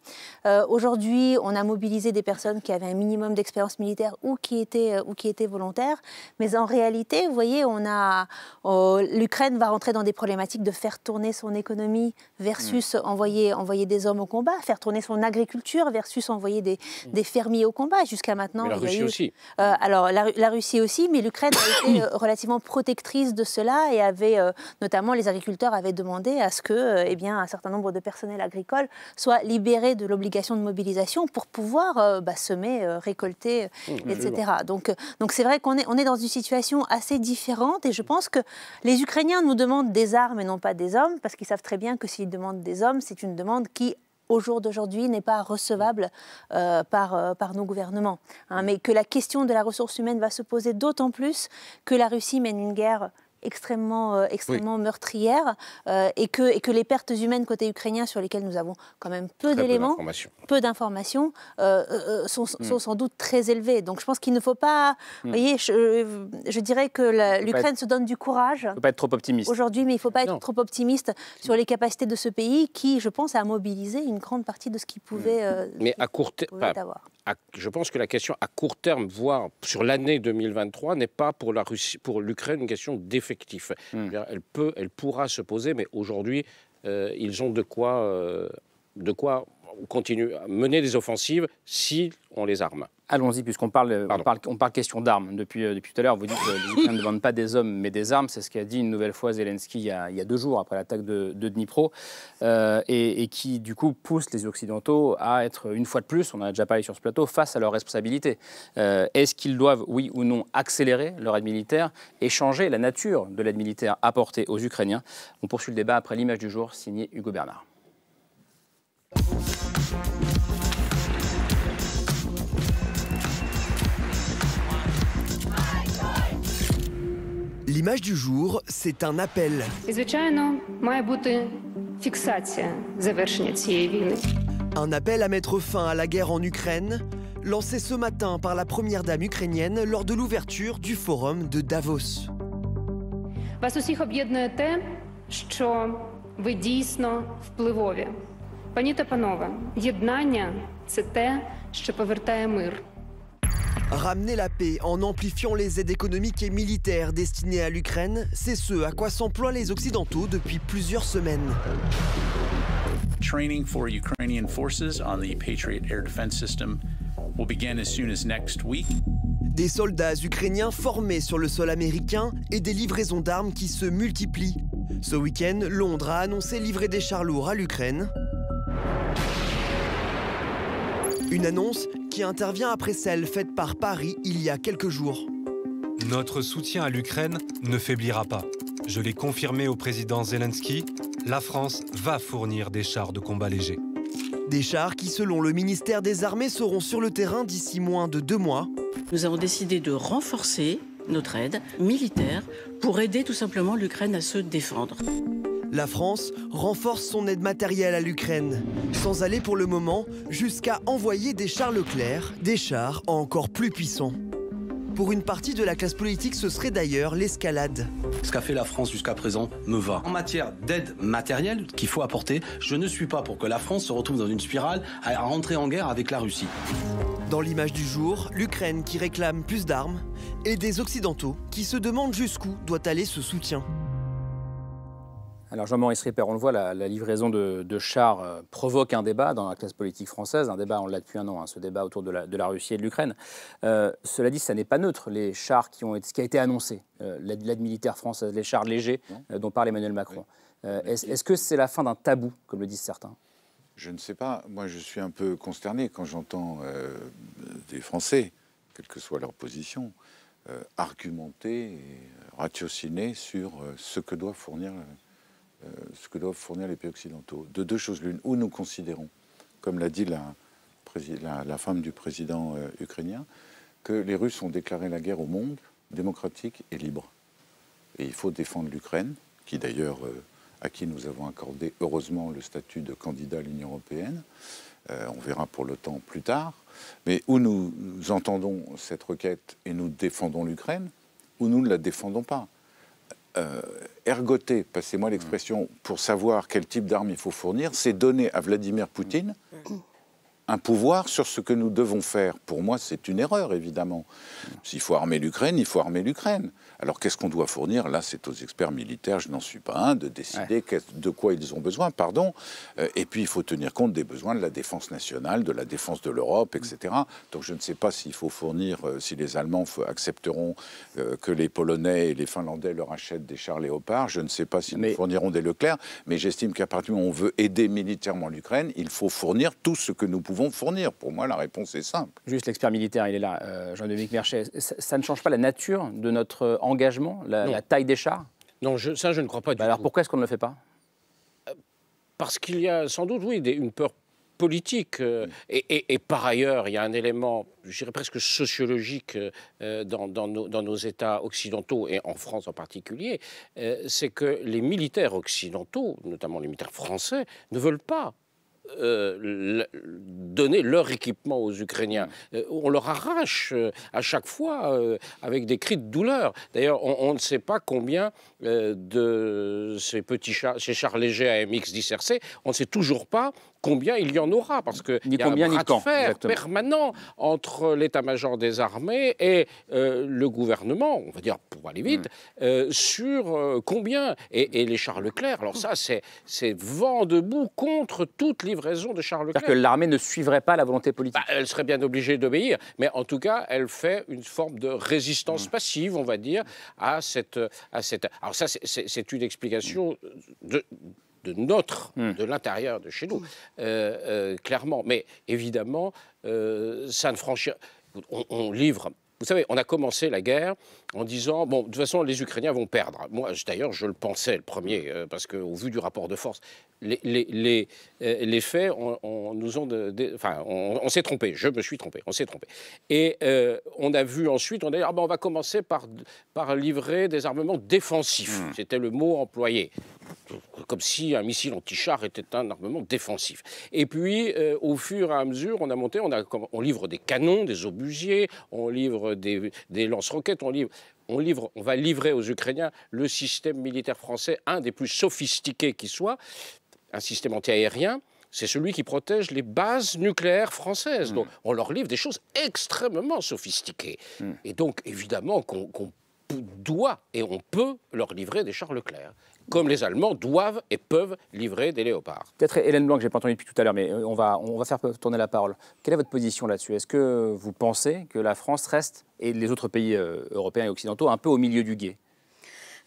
Euh, aujourd'hui, on a mobilisé des personnes qui avaient un minimum d'expérience militaire ou qui, étaient, ou qui volontaires. Mais en réalité, vous voyez, on a oh, l'Ukraine va rentrer dans des problématiques de faire tourner son économie versus mm. envoyer, envoyer des hommes au combat, faire tourner son agriculture versus envoyer des mm. fermiers au combat jusqu'à maintenant. la Russie aussi. Euh, alors la, Russie aussi, mais l'Ukraine a été euh, relativement protectrice de cela et avait euh, notamment les agriculteurs avaient demandé à ce que eh bien un certain nombre de personnels agricoles soient libérés de l'obligation de mobilisation pour pouvoir bah, semer, récolter, mmh, etc. Donc donc c'est vrai qu'on est on est dans une situation assez différente et je pense que les Ukrainiens nous demandent des armes et non pas des hommes parce qu'ils savent très bien que s'ils demandent des hommes, c'est une demande qui au jour d'aujourd'hui, n'est pas recevable euh, par, euh, par nos gouvernements. Hein. Mm. mais que la question de la ressource humaine va se poser d'autant plus que la Russie mène une guerre extrêmement, euh, extrêmement meurtrière euh, et, que, et que les pertes humaines côté ukrainien, sur lesquelles nous avons quand même peu d'éléments, peu d'informations, euh, hmm. sont, sans doute très élevées. Donc je pense qu'il ne faut pas. Hmm. voyez, je, dirais que l'Ukraine se donne du courage. être trop optimiste. Aujourd'hui, mais il ne faut pas être trop optimiste sur les capacités de ce pays qui, je pense, a mobilisé une grande partie de ce qu'il pouvait, hmm. mais à court terme je pense que la question à court terme, voire sur l'année 2023, n'est pas pour la Russie, pour l'Ukraine une question d'effectif. Hmm. Elle peut, elle pourra se poser, mais aujourd'hui, euh, ils ont de quoi, euh, de quoi continuer à mener des offensives si on les arme. Allons-y, puisqu'on parle, on parle, question d'armes. Depuis, euh, depuis tout à l'heure, vous dites que euh, les Ukrainiens ne vendent pas des hommes, mais des armes. C'est ce qu'a dit une nouvelle fois Zelensky il y a, deux jours, après l'attaque de, Dnipro, euh, et, qui, du coup, pousse les Occidentaux à être, une fois de plus, on en a déjà parlé sur ce plateau, face à leurs responsabilités. Est-ce qu'ils doivent, oui ou non, accélérer leur aide militaire et changer la nature de l'aide militaire apportée aux Ukrainiens On poursuit le débat après l'image du jour, signée Hugo Bernard. L'image du jour, c'est un appel. Un appel à mettre fin à la guerre en Ukraine, lancé ce matin par la première dame ukrainienne lors de l'ouverture du forum de Davos. vous unissez Ramener la paix en amplifiant les aides économiques et militaires destinées à l'Ukraine, c'est ce à quoi s'emploient les Occidentaux depuis plusieurs semaines. Patriot air defense Des soldats ukrainiens formés sur le sol américain et des livraisons d'armes qui se multiplient. Ce week-end, Londres a annoncé livrer des chars lourds à l'Ukraine. Une annonce qui intervient après celle faite par Paris il y a quelques jours. Notre soutien à l'Ukraine ne faiblira pas. Je l'ai confirmé au président Zelensky, la France va fournir des chars de combat légers. Des chars qui, selon le ministère des Armées, seront sur le terrain d'ici moins de deux mois. Nous avons décidé de renforcer notre aide militaire pour aider tout simplement l'Ukraine à se défendre. La France renforce son aide matérielle à l'Ukraine, sans aller pour le moment jusqu'à envoyer des chars Leclerc, des chars encore plus puissants. Pour une partie de la classe politique, ce serait d'ailleurs l'escalade. Ce qu'a fait la France jusqu'à présent me va. En matière d'aide matérielle qu'il faut apporter, je ne suis pas pour que la France se retrouve dans une spirale à rentrer en guerre avec la Russie. Dans l'image du jour, l'Ukraine qui réclame plus d'armes et des Occidentaux qui se demandent jusqu'où doit aller ce soutien. Alors Jean-Maurice Ripper, on le voit, la, livraison de, chars euh, provoque un débat dans la classe politique française, un débat, on l'a depuis un an, hein, ce débat autour de la, Russie et de l'Ukraine. Euh, cela dit, ça n'est pas neutre, les chars qui ont été, annoncés, qui euh, l'aide militaire française, les chars légers dont parle Emmanuel Macron. Est-ce que c'est la fin d'un tabou, comme le disent certains Je ne sais pas. Moi, je suis un peu consterné quand j'entends des Français, quelle que soit leur position, argumenter et ratiociner sur ce que doit fournir euh, ce que doivent fournir les pays occidentaux. De deux choses l'une, où nous considérons, comme l'a dit la, femme du président euh, ukrainien, que les Russes ont déclaré la guerre au monde démocratique et libre. Et il faut défendre l'Ukraine, qui d'ailleurs, euh, à qui nous avons accordé heureusement le statut de candidat à l'Union européenne. on verra pour l'OTAN plus tard. Mais où nous entendons cette requête et nous défendons l'Ukraine, ou nous ne la défendons pas. Euh, ergoter, passez-moi l'expression, pour savoir quel type d'armes il faut fournir, c'est donner à Vladimir Poutine un pouvoir sur ce que nous devons faire. Pour moi, c'est une erreur, évidemment. S'il faut armer l'Ukraine, il faut armer l'Ukraine. Alors qu'est-ce qu'on doit fournir Là, c'est aux experts militaires, je n'en suis pas un, de décider de quoi ils ont besoin, pardon. Euh, et puis, il faut tenir compte des besoins de la défense nationale, de la défense de l'Europe, etc. Donc, je ne sais pas s'il faut fournir, euh, si les Allemands accepteront euh, que les Polonais et les Finlandais leur achètent des chars léopards. Je ne sais pas s'ils nous fourniront des Leclerc, mais j'estime qu'à partir du moment où on veut aider militairement l'Ukraine, il faut fournir tout ce que nous pouvons fournir. Pour moi, la réponse est simple. Juste l'expert militaire, il est là, Jean-Dominique Merchet. ça ne change pas la nature de notre engagement, la, taille des chars Non, je, ça je ne crois pas bah du tout. Alors pourquoi est-ce qu'on ne le fait pas euh, Parce qu'il y a sans doute, oui, des, une peur politique. Euh, et, par ailleurs, il y a un élément, je dirais presque sociologique euh, dans, dans, nos, États occidentaux, et en France en particulier, c'est que les militaires occidentaux, notamment les militaires français, ne veulent pas euh, donner leur équipement aux Ukrainiens. Mm. Euh, on leur arrache euh, à chaque fois avec des cris de douleur. D'ailleurs, on, ne sait pas combien de ces petits chars, ces chars légers AMX 10 on ne sait toujours pas combien il y en aura, parce que ni y a combien, un bras ni quand, de fer permanent entre l'état-major des armées et euh, le gouvernement, on va dire pour aller vite, mmh. euh, sur euh, combien et, les charles Leclerc. Alors ça, c'est vent debout contre toute livraison de charles Leclerc. C'est-à-dire que l'armée ne suivrait pas la volonté politique. Bah, elle serait bien obligée d'obéir, mais en tout cas, elle fait une forme de résistance mmh. passive, on va dire, à cette, à cette. Alors ça, c'est une explication de de notre, hmm. de l'intérieur de chez nous, hmm. euh, euh, clairement. Mais évidemment, euh, ça ne franchit. On, livre. Vous savez, on a commencé la guerre en disant bon, de toute façon, les Ukrainiens vont perdre. Moi, d'ailleurs, je le pensais le premier, parce qu'au vu du rapport de force, euh, les, faits, on, nous ont on, s'est trompé. Je me suis trompé. On s'est trompé. Et euh, on a vu ensuite, on a dit, ah, ben, on va commencer par, livrer des armements défensifs. Hmm. C'était le mot employé. Comme si un missile anti-char était un armement défensif. Et puis, euh, au fur et à mesure, on a monté, on, a, on livre des canons, des obusiers, on livre des, des lance-roquettes, on on, livre, on va livrer aux Ukrainiens le système militaire français, un des plus sophistiqués qui soit, un système antiaérien, c'est celui qui protège les bases nucléaires françaises. Hmm. Donc on leur livre des choses extrêmement sophistiquées. Hmm. Et donc évidemment qu'on doit et on peut leur livrer des charles Leclerc comme les Allemands doivent et peuvent livrer des léopards. Peut-être Hélène Blanc, que je n'ai pas entendu depuis tout à l'heure, mais euh, on va, on va faire tourner la parole. Quelle est votre position là-dessus Est-ce que vous pensez que la France reste, et les autres pays euh, européens et occidentaux, un peu au milieu du guet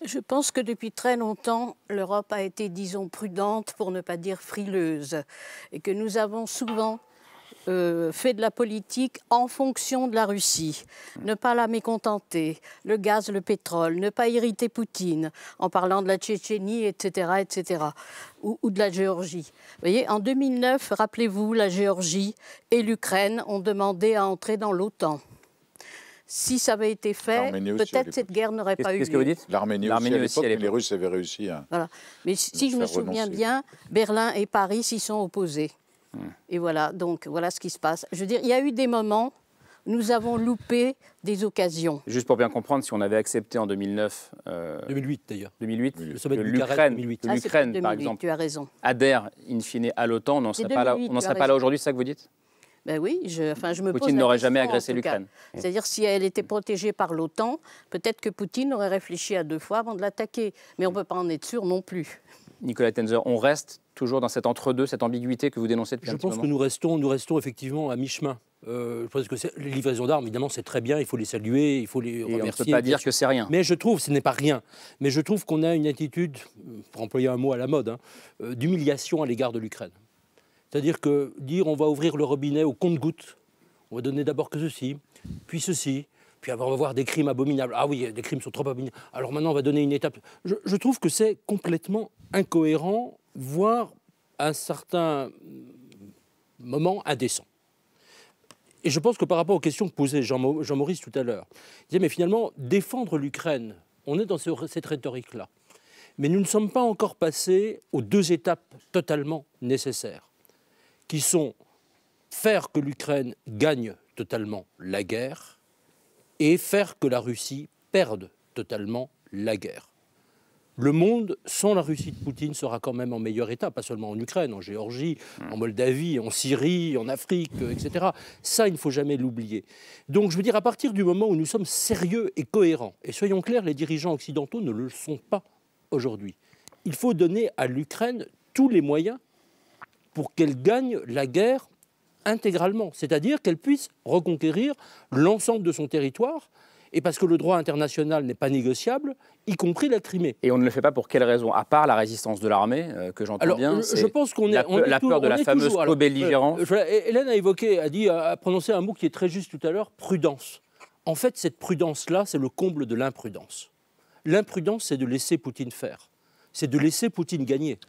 je pense que depuis très longtemps, l'Europe a été, disons, prudente, pour ne pas dire frileuse, et que nous avons souvent euh, fait de la politique en fonction de la Russie. Ne pas la mécontenter, le gaz, le pétrole, ne pas irriter Poutine en parlant de la Tchétchénie, etc., etc., ou, ou de la Géorgie. Vous voyez, en 2009, rappelez-vous, la Géorgie et l'Ukraine ont demandé à entrer dans l'OTAN. Si ça avait été fait, peut-être cette guerre n'aurait pas eu lieu. vous dites L'Arménie aussi, les Russes avaient réussi hein. Mais si je me souviens bien, Berlin et Paris s'y sont opposés. Hmm. Et voilà, donc voilà ce qui se passe. Je veux dire, il y a eu des moments nous avons loupé des occasions. Juste pour bien comprendre, si on avait accepté en 2009... 2008 euh, d'ailleurs. 2008, le l'Ukraine, L'Ukraine, par exemple, tu as raison. adhère in fine à l'OTAN, on n'en serait pas là, aujourd'hui, c'est ça que vous dites ben oui, je, enfin, je me Poutine n'aurait jamais agressé l'Ukraine. C'est-à-dire si elle était protégée par l'OTAN, peut-être que Poutine aurait réfléchi à deux fois avant de l'attaquer. Mais on ne peut pas en être sûr non plus. Nicolas Tenzer, on reste toujours dans cet entre-deux, cette ambiguïté que vous dénoncez depuis Je un pense que nous restons, nous restons effectivement à mi-chemin. Euh, que les livraisons d'armes, évidemment, c'est très bien, il faut les saluer, il faut les remercier. on ne peut pas dire que c'est rien. Mais je trouve, ce n'est pas rien, mais je trouve qu'on a une attitude, pour employer un mot à la mode, hein, euh, d'humiliation à l'égard de l'Ukraine. C'est-à-dire que dire on va ouvrir le robinet au compte-gouttes, on va donner d'abord que ceci, puis ceci, puis on va voir des crimes abominables. Ah oui, des crimes sont trop abominables. Alors maintenant, on va donner une étape. Je, trouve que c'est complètement incohérent, voire à un certain moment indécent. Et je pense que par rapport aux questions posées, Jean-Maurice tout à l'heure, il disait, mais finalement, défendre l'Ukraine, on est dans cette rhétorique-là. Mais nous ne sommes pas encore passés aux deux étapes totalement nécessaires qui sont faire que l'Ukraine gagne totalement la guerre et faire que la Russie perde totalement la guerre. Le monde, sans la Russie de Poutine, sera quand même en meilleur état, pas seulement en Ukraine, en Géorgie, en Moldavie, en Syrie, en Afrique, euh, etc. Ça, il ne faut jamais l'oublier. Donc, je veux dire, à partir du moment où nous sommes sérieux et cohérents, et soyons clairs, les dirigeants occidentaux ne le sont pas aujourd'hui, il faut donner à l'Ukraine tous les moyens pour qu'elle gagne la guerre intégralement, c'est-à-dire qu'elle puisse reconquérir l'ensemble de son territoire, et parce que le droit international n'est pas négociable, y compris la Crimée. Et on ne le fait pas pour quelles raisons À part la résistance de l'armée, euh, que j'entends bien. Euh, je pense qu'on est. La, peur de la fameuse co-belligérance. Euh, Hélène a évoqué, a dit, a prononcé un mot qui est très juste tout à l'heure prudence. En fait, cette prudence-là, c'est le comble de l'imprudence. L'imprudence, c'est de laisser Poutine faire. C'est de laisser Poutine gagner.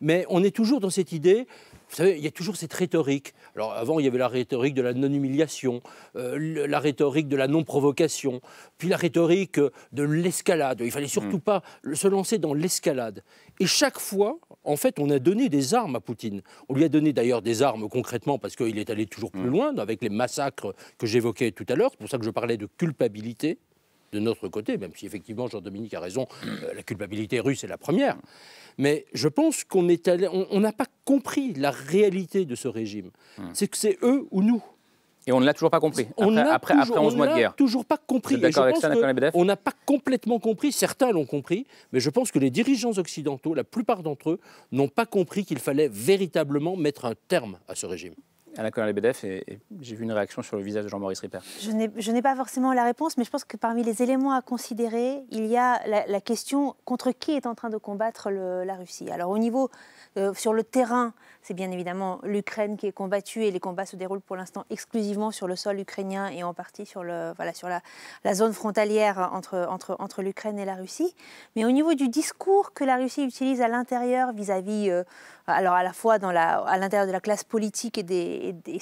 Mais on est toujours dans cette idée vous savez, il y a toujours cette rhétorique. Alors avant, il y avait la rhétorique de la non-humiliation, euh, la rhétorique de la non-provocation, puis la rhétorique euh, de l'escalade. Il fallait surtout mm. pas se lancer dans l'escalade. Et chaque fois, en fait, on a donné des armes à Poutine. On lui a donné d'ailleurs des armes concrètement parce qu'il est allé toujours plus mm. loin avec les massacres que j'évoquais tout à l'heure. C'est pour ça que je parlais de culpabilité de notre côté, même si effectivement Jean-Dominique a raison, euh, la culpabilité russe est la première. Mais je pense qu'on n'a on, pas compris la réalité de ce régime. Hmm. C'est que c'est eux ou nous. Et on ne l'a toujours pas compris, on après, toujours, mois de toujours pas compris. on n'a pas complètement compris, certains l'ont compris, mais je pense que les dirigeants occidentaux, la plupart d'entre eux, n'ont pas compris qu'il fallait véritablement mettre un terme à ce régime. Alain Colin Bdf et, et j'ai vu une réaction sur le visage de Jean-Maurice Ripper. Je n'ai pas forcément la réponse, mais je pense que parmi les éléments à considérer, il y a la, question contre qui est en train de combattre la Russie. Alors au niveau, euh, sur le terrain, c'est bien évidemment l'Ukraine qui est combattue et les combats se déroulent pour l'instant exclusivement sur le sol ukrainien et en partie sur, le, voilà, sur la, zone frontalière entre, entre, entre l'Ukraine et la Russie. Mais au niveau du discours que la Russie utilise à l'intérieur vis-à-vis, euh, alors à la fois dans la, à l'intérieur de la classe politique et des, et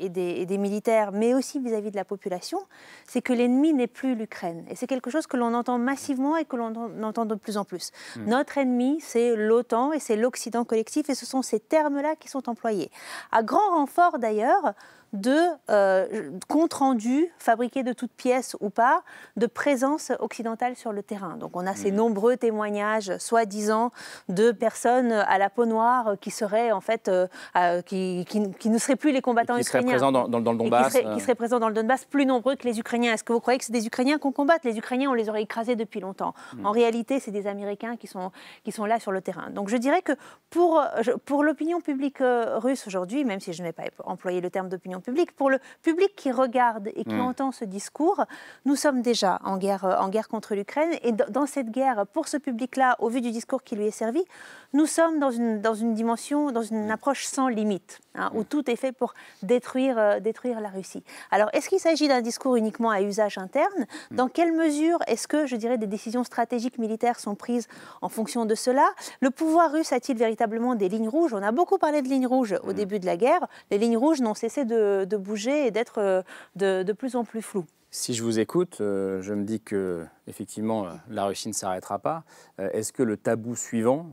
et des, militaires, mais aussi vis-à-vis de la population, c'est que l'ennemi n'est plus l'Ukraine. Et c'est quelque chose que l'on entend massivement et que l'on entend de plus en plus. Hmm. Notre ennemi, c'est l'OTAN et c'est l'Occident collectif et ce sont ces termes qui sont employés. À grand renfort d'ailleurs de euh, compte rendu, fabriqué de toutes pièces ou pas, de présence occidentale sur le terrain. Donc on a ces mmh. nombreux témoignages, soi-disant, de personnes à la peau noire qui seraient en fait, euh, qui, qui, ne seraient plus les combattants qui Seraient dans, dans, dans le Donbass, qui, euh. seraient, présents dans le Donbass, plus nombreux que les Ukrainiens. Est-ce que vous croyez que c'est des Ukrainiens qu'on combatte Les Ukrainiens, on les aurait écrasés depuis longtemps. Mmh. En réalité, c'est des Américains qui sont, qui sont là sur le terrain. Donc je dirais que pour, pour l'opinion publique russe aujourd'hui, même si je n'ai pas employé le terme d'opinion public. pour le public qui regarde et qui mm. entend ce discours, nous sommes déjà en guerre, euh, en guerre contre l'Ukraine. Et dans cette guerre, pour ce public-là, au vu du discours qui lui est servi, nous sommes dans une, dans une dimension, dans une mm. approche sans limite, hein, où mm. tout est fait pour détruire, euh, détruire la Russie. Alors, est-ce qu'il s'agit d'un discours uniquement à usage interne Dans quelle mesure est-ce que, je dirais, des décisions stratégiques militaires sont prises en fonction de cela Le pouvoir russe a-t-il véritablement des lignes rouges On a beaucoup parlé de lignes rouges au début de la guerre. Les lignes rouges n'ont cessé de, de, bouger et d'être euh, de, de, plus en plus flou. Si je vous écoute, euh, je me dis que effectivement euh, la Russie ne s'arrêtera pas. Est-ce que le tabou suivant,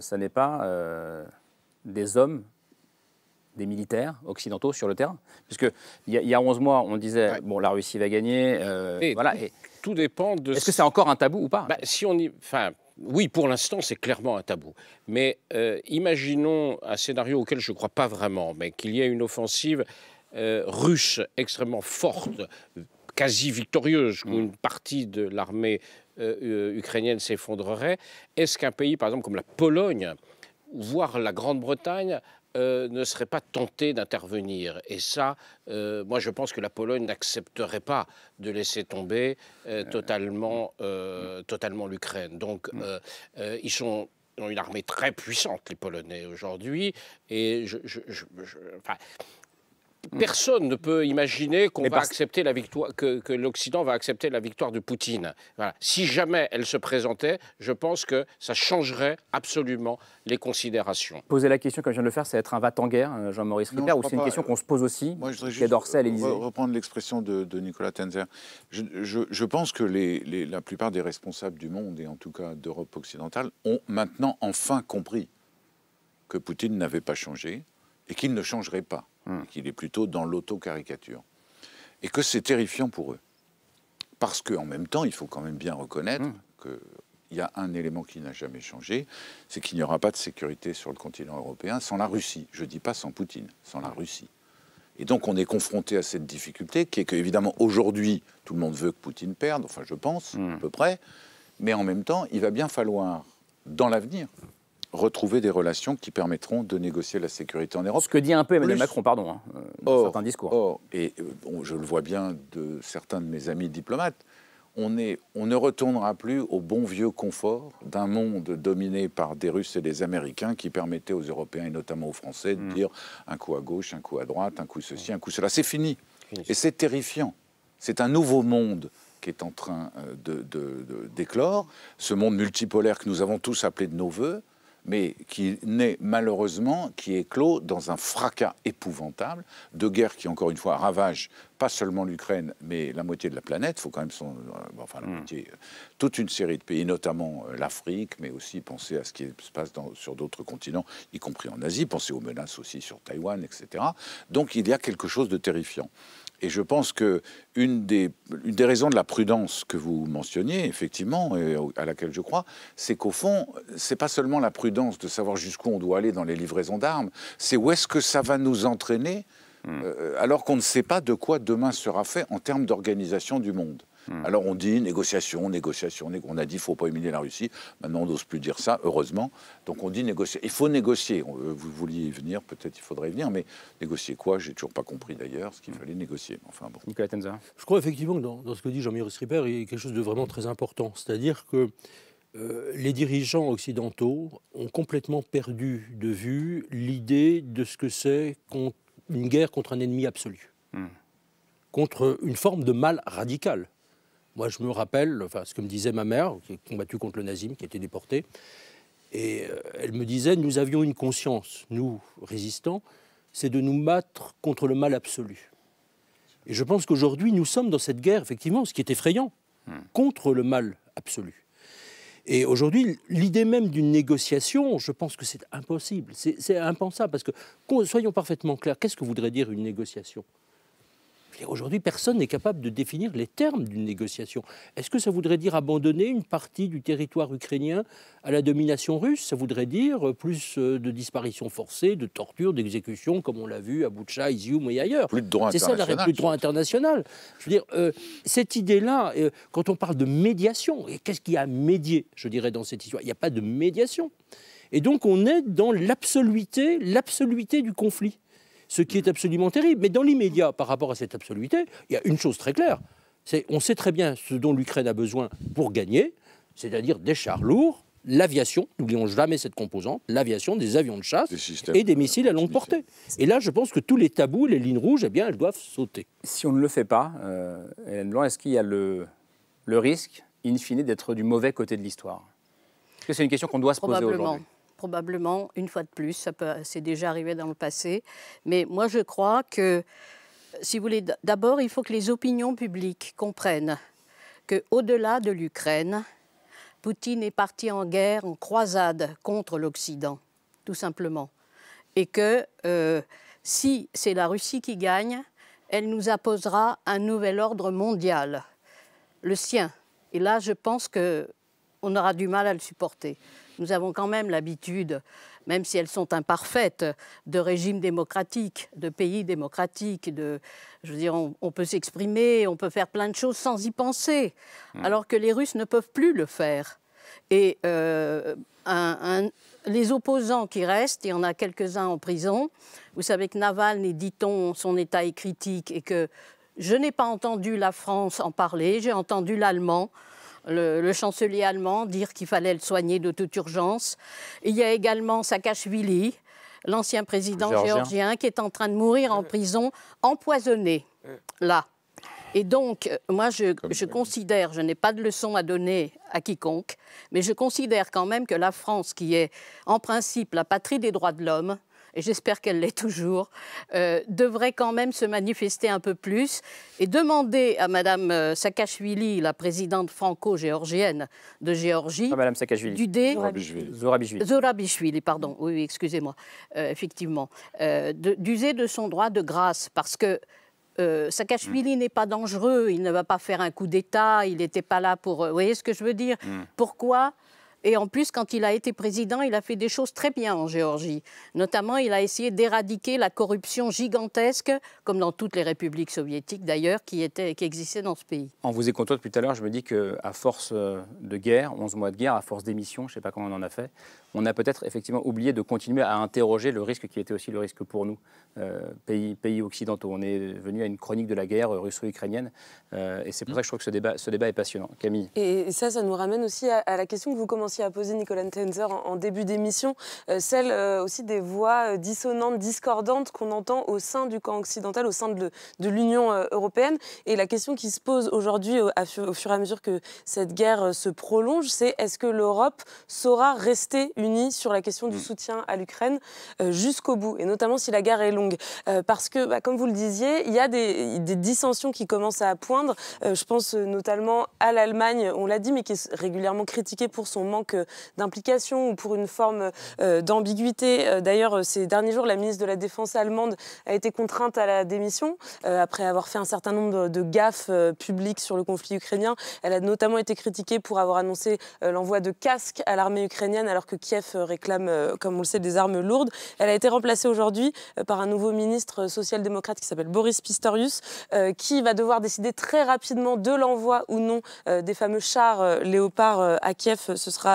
ça n'est pas des hommes des militaires occidentaux sur le terrain Puisque il y, a 11 mois, on disait bon, la Russie va gagner. et voilà. Tout, et tout dépend de. Est-ce que c'est encore un tabou ou pas bah, Si on y, enfin. Oui, pour l'instant, c'est clairement un tabou. Mais imaginons un scénario auquel je ne crois pas vraiment, mais qu'il y ait une offensive euh, russe extrêmement forte, quasi victorieuse, où mm. une partie de l'armée euh, euh, ukrainienne s'effondrerait, est-ce qu'un pays, par exemple, comme la Pologne, voire la Grande-Bretagne, ne serait pas tenté d'intervenir. Et ça, moi, je pense que la Pologne n'accepterait pas de laisser tomber totalement, mm. totalement l'Ukraine. Donc, mm. ils sont ont une armée très puissante, les Polonais, aujourd'hui. Et je, enfin, Mm. personne ne peut imaginer qu'on va accepter la victoire, que, l'Occident va accepter la victoire de Poutine. Si jamais elle se présentait, je pense que ça changerait absolument les considérations. Poser la question, comme je viens de le faire, c'est être un va en euh, Jean-Maurice Ripper, ou c'est une question qu'on se pose aussi je voudrais reprendre l'expression de, Nicolas Tenzer. Je, pense que la plupart des responsables du monde, et en tout cas d'Europe occidentale, ont maintenant enfin compris que Poutine n'avait pas changé et qu'il ne changerait pas Hmm. qu'il est plutôt dans l'auto-caricature. Et que c'est terrifiant pour eux. Parce qu'en même temps, il faut quand même bien reconnaître hmm. qu'il y a un élément qui n'a jamais changé, c'est qu'il n'y aura pas de sécurité sur le continent européen sans la Russie. Je ne dis pas sans Poutine, sans la Russie. Et donc on est confronté à cette difficulté qui est qu'évidemment aujourd'hui, tout le monde veut que Poutine perde, enfin je pense, hmm. à peu près, mais en même temps, il va bien falloir, dans l'avenir, retrouver des relations qui permettront de négocier la sécurité en Europe. Ce que dit un peu Emmanuel Macron, pardon, hein, euh, dans certains discours. Or, et euh, je le vois bien de certains de mes amis diplomates, on, est, on, ne retournera plus au bon vieux confort d'un monde dominé par des Russes et des Américains qui permettaient aux Européens et notamment aux Français de hmm. dire un coup à gauche, un coup à droite, un coup ceci, un coup cela. C'est fini. Et c'est terrifiant. C'est un nouveau monde qui est en train d'éclore, euh, de, de, ce monde multipolaire que nous avons tous appelé de nos voeux mais qui naît malheureusement, qui éclot dans un fracas épouvantable de guerre qui, encore une fois, ravage pas seulement l'Ukraine, mais la moitié de la planète. Il faut quand même euh, enfin hmm. euh, toute une série de pays, notamment euh, l'Afrique, mais aussi penser à ce qui se passe sur d'autres continents, y compris en Asie. Penser aux menaces aussi sur Taïwan, etc. Donc il y a quelque chose de terrifiant. Et je pense que une des, raisons de la prudence que vous mentionniez, effectivement, et à laquelle je crois, c'est qu'au fond, c'est pas seulement la prudence de savoir jusqu'où on doit aller dans les livraisons d'armes, c'est où est-ce que ça va nous entraîner, hmm. euh, alors qu'on ne sait pas de quoi demain sera fait en termes d'organisation du monde. Hmm. Alors on dit négociation, négociation. On a dit il faut pas humilier la Russie. Maintenant on n'ose plus dire ça, heureusement. Donc on dit négocier. Il faut négocier. Euh, vous vouliez y venir, peut-être il faudrait y venir, mais négocier quoi J'ai toujours pas compris d'ailleurs ce qu'il hmm. fallait négocier. Enfin bon. Je crois effectivement que dans, ce que dit jean michel Stripper, il y a quelque chose de vraiment très important. C'est-à-dire que euh, les dirigeants occidentaux ont complètement perdu de vue l'idée de ce que c'est une guerre contre un ennemi absolu, hmm. contre une forme de mal radical. Moi, je me rappelle ce que me disait ma mère, qui a combattu contre le nazisme, qui a été déportée. Et euh, elle me disait, nous avions une conscience, nous, résistants, c'est de nous battre contre le mal absolu. Et je pense qu'aujourd'hui, nous sommes dans cette guerre, effectivement, ce qui est effrayant, hmm. contre le mal absolu. Et aujourd'hui, l'idée même d'une négociation, je pense que c'est impossible, c'est impensable, parce que soyons parfaitement clairs, qu'est-ce que voudrait dire une négociation Aujourd'hui, personne n'est capable de définir les termes d'une négociation. Est-ce que ça voudrait dire abandonner une partie du territoire ukrainien à la domination russe Ça voudrait dire euh, plus euh, de disparitions forcées, de tortures, d'exécutions, comme on l'a vu à Boucha, Izium et ailleurs. Plus de droit international. C'est plus de droit international. Je veux dire, euh, cette idée-là, quand on parle de médiation, et qu'est-ce qu'il y a à médier, je dirais, dans cette histoire Il n'y a pas de médiation. Et donc, on est dans l'absoluité, l'absoluité du conflit ce qui est absolument terrible. Mais dans l'immédiat, par rapport à cette absoluité, il y a une chose très claire. C'est on sait très bien ce dont l'Ukraine a besoin pour gagner, c'est-à-dire des chars lourds, l'aviation, n'oublions jamais cette composante, l'aviation, des avions de chasse et des missiles à longue portée. Et là, je pense que tous les tabous, les lignes rouges, eh bien, elles doivent sauter. Si on ne le fait pas, euh, Blanc, est-ce qu'il y a le, le risque, in fine, d'être du mauvais côté de l'histoire Est-ce que c'est une question qu'on doit se poser aujourd'hui probablement une fois de plus. Ça c'est déjà arrivé dans le passé. Mais moi, je crois que, si vous voulez, d'abord, il faut que les opinions publiques comprennent qu'au-delà de l'Ukraine, Poutine est parti en guerre, en croisade contre l'Occident, tout simplement. Et que euh, si c'est la Russie qui gagne, elle nous imposera un nouvel ordre mondial, le sien. Et là, je pense que on aura du mal à le supporter. Nous avons quand même l'habitude, même si elles sont imparfaites, de régimes démocratiques, de pays démocratiques, de, je veux dire, on, peut s'exprimer, on peut faire plein de choses sans y penser, hmm. alors que les Russes ne peuvent plus le faire. Et euh, les opposants qui restent, il y en a quelques-uns en prison, vous savez que Navalny, dit-on, son état est critique et que je n'ai pas entendu la France en parler, j'ai entendu l'allemand, le, chancelier allemand, dire qu'il fallait le soigner de toute urgence. Il y a également Saakashvili, l'ancien président géorgien. qui est en train de mourir en euh. prison, empoisonné, euh. là. Et donc, euh, moi, je, je considère, je n'ai pas de leçon à donner à quiconque, mais je considère quand même que la France, qui est en principe la patrie des droits de l'homme, et j'espère qu'elle l'est toujours, euh, devrait quand même se manifester un peu plus et demander à Madame euh, Saakashvili, la présidente franco-géorgienne de Géorgie, ah, Madame Zorabishvili, pardon, oui, excusez-moi, euh, effectivement, d'user de, son droit de grâce parce que euh, Saakashvili hmm. n'est pas dangereux, il ne va pas faire un coup d'État, il n'était pas là pour... Vous voyez ce que je veux dire hmm. Pourquoi et en plus, quand il a été président, il a fait des choses très bien en Géorgie. Notamment, il a essayé d'éradiquer la corruption gigantesque, comme dans toutes les républiques soviétiques d'ailleurs, qui, était, qui existait dans ce pays. En vous écoutant depuis tout à l'heure, je me dis qu'à force euh, de guerre, 11 mois de guerre, à force d'émissions, je ne sais pas comment on en a fait, on a peut-être effectivement oublié de continuer à interroger le risque qui était aussi le risque pour nous, euh, pays, pays occidentaux. On est venu à une chronique de la guerre euh, russo-ukrainienne et c'est pour ça que je trouve que ce débat, ce débat est passionnant. Camille. Et ça, ça nous ramène aussi à, la question que vous commencez qui a posé Nicolas Tenzer en, début d'émission, euh, celle euh, aussi des voix euh, dissonantes, discordantes qu'on entend au sein du camp occidental, au sein de, de l'Union européenne. Et la question qui se pose aujourd'hui, au, fur et à mesure que cette guerre se prolonge, c'est est-ce que l'Europe saura rester unie sur la question du mm. soutien à l'Ukraine jusqu'au bout, et notamment si la guerre est longue Parce que, bah, comme vous le disiez, il y a des, des dissensions qui commencent à poindre. je pense notamment à l'Allemagne, on l'a dit, mais qui est régulièrement critiquée pour son manque d'implication ou pour une forme euh, d'ambiguïté. Euh, d'ailleurs, euh, ces derniers jours, la ministre de la Défense allemande a été contrainte à la démission après avoir fait un certain nombre de gaffes publiques sur le conflit ukrainien. Elle a notamment été critiquée pour avoir annoncé l'envoi de casques à l'armée ukrainienne alors que Kiev réclame, comme on le sait, des armes lourdes. Elle a été remplacée aujourd'hui par un nouveau ministre social-démocrate qui s'appelle Boris Pistorius, qui va devoir décider très rapidement de l'envoi ou non des fameux chars léopards à Kiev. Ce sera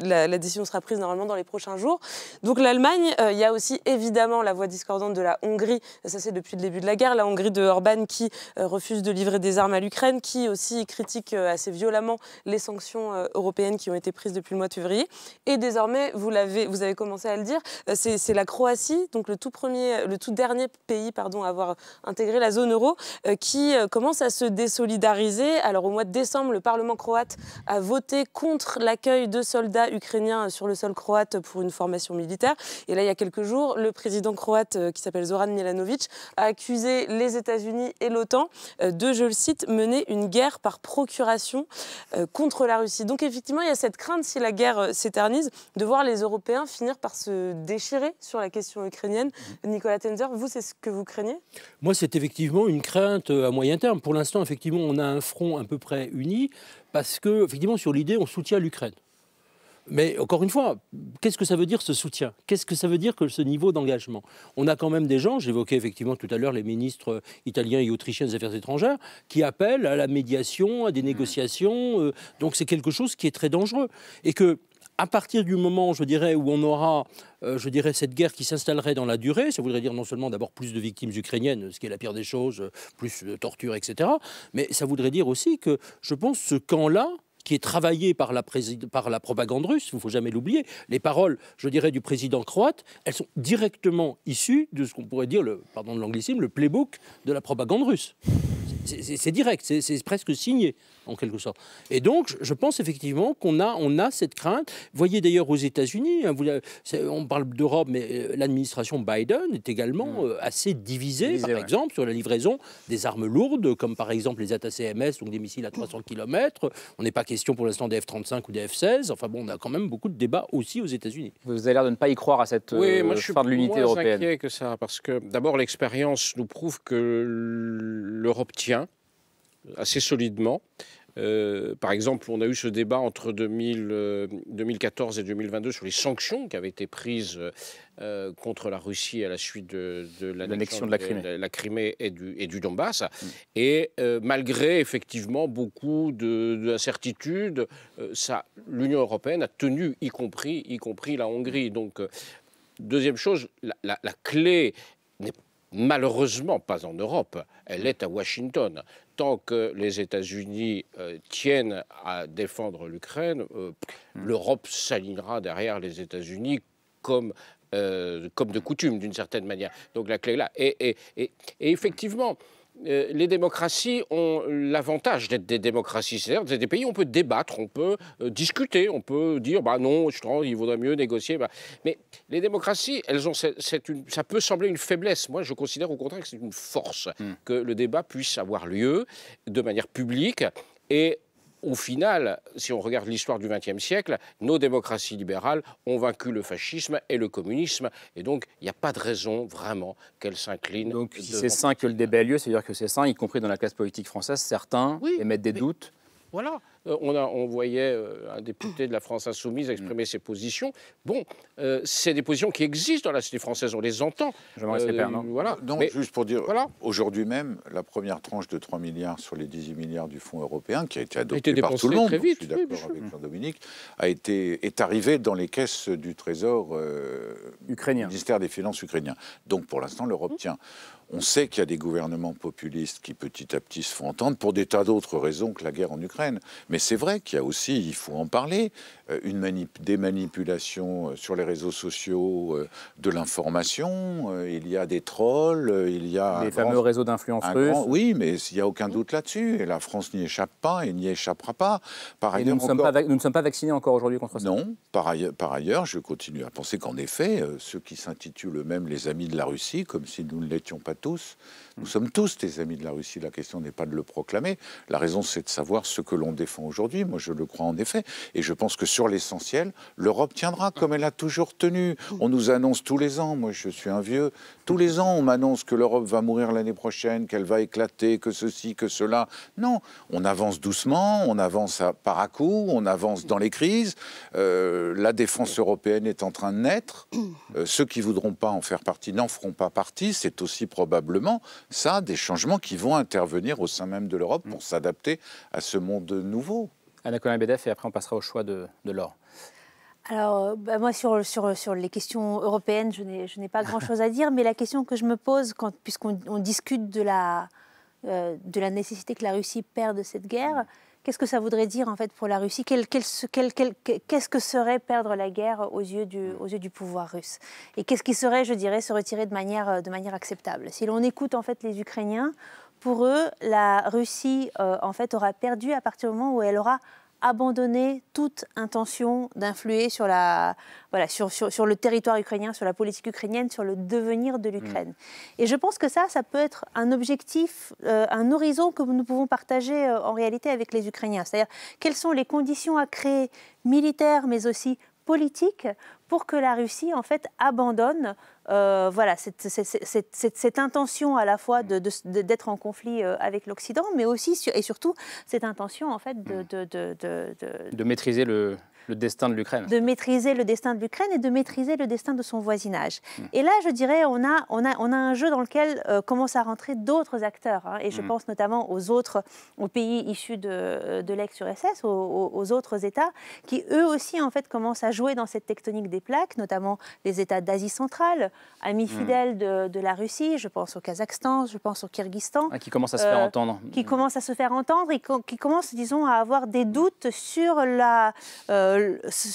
la, décision sera prise normalement dans les prochains jours. Donc l'Allemagne, euh, il y a aussi évidemment la voix discordante de la Hongrie, ça c'est depuis le début de la guerre, la Hongrie de Orban qui euh, refuse de livrer des armes à l'Ukraine, qui aussi critique euh, assez violemment les sanctions européennes qui ont été prises depuis le mois de février. Et désormais, vous, l'avez, vous avez commencé à le dire, c'est, c'est la Croatie, donc le tout, premier, le tout dernier pays pardon, à avoir intégré la zone euro, qui commence à se désolidariser. Alors au mois de décembre, le Parlement croate a voté contre l'accueil de soldats ukrainiens sur le sol croate pour une formation militaire. Et là, il y a quelques jours, le président croate euh, qui s'appelle Zoran Milanovic a accusé les États-Unis et l'OTAN euh, de, je le cite, mener une guerre par procuration euh, contre la Russie. Donc effectivement, il y a cette crainte, si la guerre s'éternise, de voir les Européens finir par se déchirer sur la question ukrainienne. Nicolas Tenzer, vous, c'est ce que vous craignez Moi, c'est effectivement une crainte à moyen terme. Pour l'instant, effectivement, on a un front à peu près uni parce que, effectivement, sur l'idée, on soutient l'Ukraine. Mais encore une fois, qu'est-ce que ça veut dire ce soutien Qu'est-ce que ça veut dire que ce niveau d'engagement On a quand même des gens, j'évoquais effectivement tout à l'heure les ministres italiens et autrichiens des Affaires étrangères, qui appellent à la médiation, à des hmm. négociations. Euh, donc c'est quelque chose qui est très dangereux. Et que à partir du moment, je dirais, où on aura, euh, je dirais, cette guerre qui s'installerait dans la durée, ça voudrait dire non seulement d'abord plus de victimes ukrainiennes, ce qui est la pire des choses, euh, plus de tortures, etc., mais ça voudrait dire aussi que, je pense, ce camp-là, qui est travaillé par la, par la propagande russe, il ne faut jamais l'oublier. Les paroles, je dirais, du président croate, elles sont directement issues de ce qu'on pourrait dire, le, pardon de l'anglicisme, le playbook de la propagande russe. C'est direct, c'est presque signé en quelque sorte. Et donc, je pense effectivement qu'on a, on a cette crainte. Voyez d'ailleurs aux États-Unis, hein, on parle d'Europe, mais euh, l'administration Biden est également mm. euh, assez divisée, par exemple, sur la livraison des armes lourdes, comme par exemple les ATACMS, donc des missiles à 300 km. On n'est pas question pour l'instant des F-35 ou des F-16. Enfin bon, on a quand même beaucoup de débats aussi aux États-Unis. Vous avez l'air de ne pas y croire à cette oui, je de l'unité européenne. Oui, moi Je suis que ça, parce que d'abord, l'expérience nous prouve que l'Europe tient assez solidement. Euh, par exemple, on a eu ce débat entre 2014 euh, et 2022 sur les sanctions qui avaient été prises euh, contre la Russie à la suite de, l'annexion de la Crimée, et, du, et, du, Donbass. Mm. Et malgré effectivement beaucoup d'incertitudes, l'Union européenne a tenu, y compris, y compris la Hongrie. Donc, Deuxième chose, la, la clé malheureusement pas en Europe, elle est à Washington. Tant que les États-Unis euh, tiennent à défendre l'Ukraine, euh, hmm. l'Europe s'alignera derrière les États-Unis comme euh, comme de coutume, d'une certaine manière. Donc la clé là. et effectivement, euh, les démocraties ont l'avantage d'être des démocraties, c'est-à-dire des pays où on peut débattre, on peut euh, discuter, on peut dire bah non, je il vaudrait mieux négocier. Bah. Mais les démocraties, elles ont c'est une, ça peut sembler une faiblesse. Moi, je considère au contraire que c'est une force hmm. que le débat puisse avoir lieu de manière publique et au final, si on regarde l'histoire du XXe siècle, nos démocraties libérales ont vaincu le fascisme et le communisme. Et donc, il n'y a pas de raison vraiment qu'elles s'inclinent. Donc, si c'est sain que le débat lieu, c'est-à-dire que c'est sain, y compris dans la classe politique française, certains émettent des doutes. Voilà. Euh, on, a, voyait euh, un député de la France insoumise exprimer mm. ses positions. Bon, ces euh, c'est des positions qui existent dans la société française, on les entend. Je m'en euh, non voilà. Donc, juste pour dire, voilà. aujourd'hui même, la première tranche de 3 milliards sur les 18 milliards du Fonds européen, qui a été adoptée par tout le monde, je suis d'accord avec Jean-Dominique, a été, est arrivée dans les caisses du Trésor ukrainien. ministère des Finances ukrainien. Donc, pour l'instant, l'Europe tient. On sait qu'il y a des gouvernements populistes qui petit à petit se font entendre pour des tas d'autres raisons que la guerre en Ukraine. Mais c'est vrai qu'il y a aussi, il faut en parler, euh, une des manipulations euh, sur les réseaux sociaux, euh, de l'information, il y a des trolls, il y a... Les fameux réseaux d'influence russes. Oui, mais il n'y a aucun doute là-dessus. Et la France n'y échappe pas et n'y échappera pas. Par ailleurs, nous, ne sommes pas vaccinés encore aujourd'hui contre ça Non. Par ailleurs, je continue à penser qu'en effet, ceux qui s'intitulent eux-mêmes les amis de la Russie, comme si nous ne l'étions pas tous, nous mm. sommes tous des amis de la Russie. La question n'est pas de le proclamer. La raison, c'est de savoir ce que l'on défend aujourd'hui. Moi, je le crois en effet. Et je pense que sur l'essentiel, l'Europe tiendra comme elle a toujours tenu. On nous annonce tous les ans, moi je suis un vieux, tous les ans on m'annonce que l'Europe va mourir l'année prochaine, qu'elle va éclater, que ceci, que cela. Non, on avance doucement, on avance par à coup, on avance dans les crises. Euh, la défense européenne est en train de naître. Euh, ceux qui voudront pas en faire partie n'en feront pas partie. C'est aussi probablement ça, des changements qui vont intervenir au sein même de l'Europe pour s'adapter à ce monde nouveau. Anna colin bedef et après on passera au choix de, l'or. Alors, bah, moi, sur, sur, sur, les questions européennes, je n'ai pas grand-chose à dire, mais la question que je me pose, puisqu'on discute de la, euh, de la nécessité que la Russie perde cette guerre, qu'est-ce que ça voudrait dire en fait pour la Russie Qu'est-ce que serait perdre la guerre aux yeux du, mm. aux yeux du pouvoir russe Et qu'est-ce qui serait, je dirais, se retirer de manière, de manière acceptable Si l'on écoute en fait les Ukrainiens, pour eux, la Russie, euh, en fait, aura perdu à partir du moment où elle aura abandonné toute intention d'influer sur, voilà, sur, le territoire ukrainien, sur la politique ukrainienne, sur le devenir de l'Ukraine. Mm. Et je pense que ça, ça peut être un objectif, euh, un horizon que nous pouvons partager euh, en réalité avec les Ukrainiens. C'est-à-dire, quelles sont les conditions à créer militaires, mais aussi politiques, pour que la Russie, en fait, abandonne euh, voilà, cette, intention à la fois d'être en conflit euh, avec l'Occident, mais aussi et surtout cette intention en fait de, mm. de maîtriser le, le destin de l'Ukraine. De maîtriser le destin de l'Ukraine et de maîtriser le destin de son voisinage. Hmm. Et là, je dirais, on a, on a, on a un jeu dans lequel euh, commencent à rentrer d'autres acteurs. Hein. et je hmm. pense notamment aux autres, aux pays issus de, euh, de l'ex-URSS, aux, autres États, qui eux aussi, en fait, commencent à jouer dans cette tectonique des plaques, notamment les États d'Asie centrale, amis hmm. fidèles de, la Russie, je pense au Kazakhstan, je pense au Kyrgyzstan. Ah, qui commencent à se faire euh, entendre. Qui commencent à se faire entendre et qui commencent, disons, à avoir des doutes sur la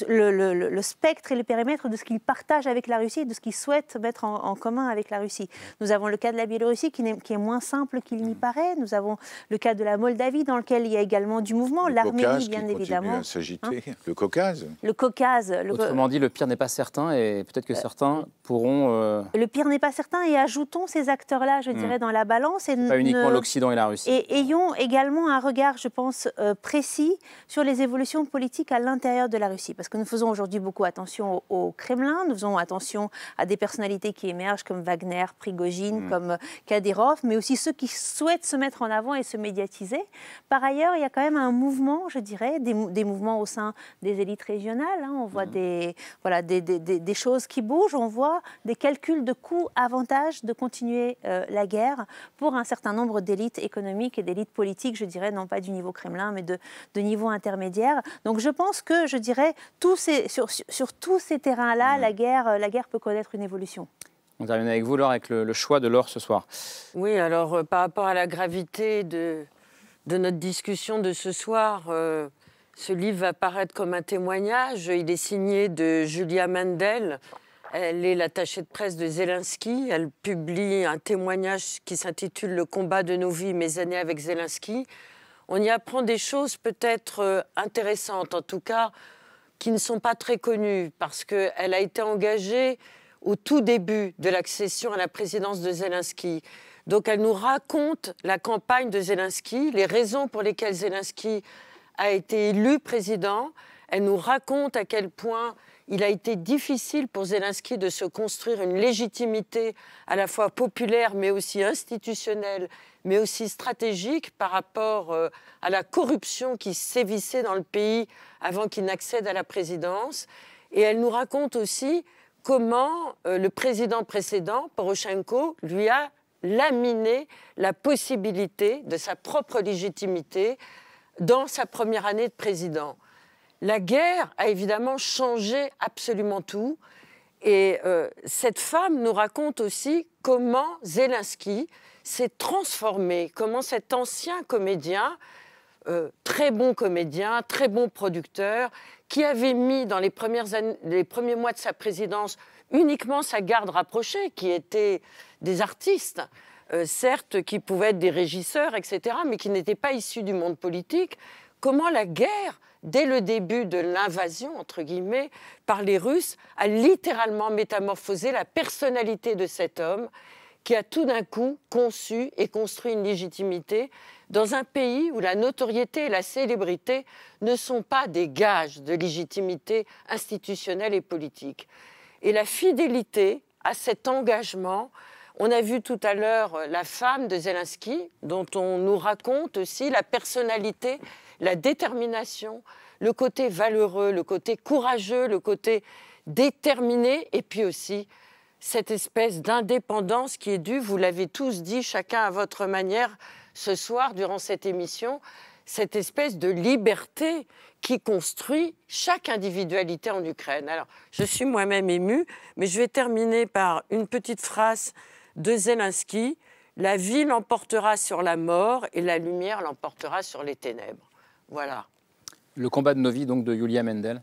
le, spectre et le périmètre de ce qu'ils partagent avec la Russie, de ce qu'ils souhaitent mettre en, commun avec la Russie. Nous avons le cas de la Biélorussie qui, est, qui est moins simple qu'il n'y mm. paraît. Nous avons le cas de la Moldavie dans lequel il y a également du mouvement. L'Arménie, bien évidemment. Hein. le Caucase. Le Caucase. Autrement dit, le pire n'est pas certain et peut-être que euh, certains pourront. Euh, le pire n'est pas certain et ajoutons ces acteurs-là, je mm. dirais, dans la balance. Et pas uniquement l'Occident et la Russie. Et ayons également un regard, je pense, euh, précis sur les évolutions politiques à l'intérieur de de la Russie. Parce que nous faisons aujourd'hui beaucoup attention au, Kremlin, nous faisons attention à des personnalités qui émergent comme Wagner, Prigogine, hmm. comme euh, Kadyrov, mais aussi ceux qui souhaitent se mettre en avant et se médiatiser. Par ailleurs, il y a quand même un mouvement, je dirais, des, mouvements au sein des élites régionales. Hein. On voit hmm. des, voilà, des, des, choses qui bougent, on voit des calculs de coûts avantages de continuer euh, la guerre pour un certain nombre d'élites économiques et d'élites politiques, je dirais, non pas du niveau Kremlin, mais de, de niveau intermédiaire. Donc je pense que, je dirais, tous sur, tous ces terrains-là, mmh. la, guerre, euh, la guerre peut connaître une évolution. On termine avec vous, Laure, avec le, choix de l'or ce soir. Oui, alors euh, par rapport à la gravité de, notre discussion de ce soir, euh, ce livre va paraître comme un témoignage. Il est signé de Julia Mandel. Elle est l'attachée de presse de Zelensky. Elle publie un témoignage qui s'intitule Le combat de nos vies, mes années avec Zelensky on y apprend des choses peut-être euh, intéressantes, en tout cas, qui ne sont pas très connues, parce qu'elle a été engagée au tout début de l'accession à la présidence de Zelensky. Donc elle nous raconte la campagne de Zelensky, les raisons pour lesquelles Zelensky a été élu président. Elle nous raconte à quel point il a été difficile pour Zelensky de se construire une légitimité à la fois populaire mais aussi institutionnelle mais aussi stratégique par rapport euh, à la corruption qui sévissait dans le pays avant qu'il n'accède à la présidence. Et elle nous raconte aussi comment euh, le président précédent, Poroshenko, lui a laminé la possibilité de sa propre légitimité dans sa première année de président. La guerre a évidemment changé absolument tout. Et euh, cette femme nous raconte aussi comment Zelensky, s'est transformé, comment cet ancien comédien, euh, très bon comédien, très bon producteur, qui avait mis dans les, premiers mois de sa présidence uniquement sa garde rapprochée, qui était des artistes, euh, certes, qui pouvaient être des régisseurs, etc., mais qui n'étaient pas issus du monde politique, comment la guerre, dès le début de l'invasion, entre guillemets, par les Russes, a littéralement métamorphosé la personnalité de cet homme qui a tout d'un coup conçu et construit une légitimité dans un pays où la notoriété et la célébrité ne sont pas des gages de légitimité institutionnelle et politique. Et la fidélité à cet engagement, on a vu tout à l'heure la femme de Zelensky, dont on nous raconte aussi la personnalité, la détermination, le côté valeureux, le côté courageux, le côté déterminé, et puis aussi cette espèce d'indépendance qui est due, vous l'avez tous dit chacun à votre manière ce soir durant cette émission, cette espèce de liberté qui construit chaque individualité en Ukraine. Alors, je suis moi-même émue, mais je vais terminer par une petite phrase de Zelensky. La vie l'emportera sur la mort et la lumière l'emportera sur les ténèbres. Voilà. Le combat de nos vies, donc, de Julia Mendel.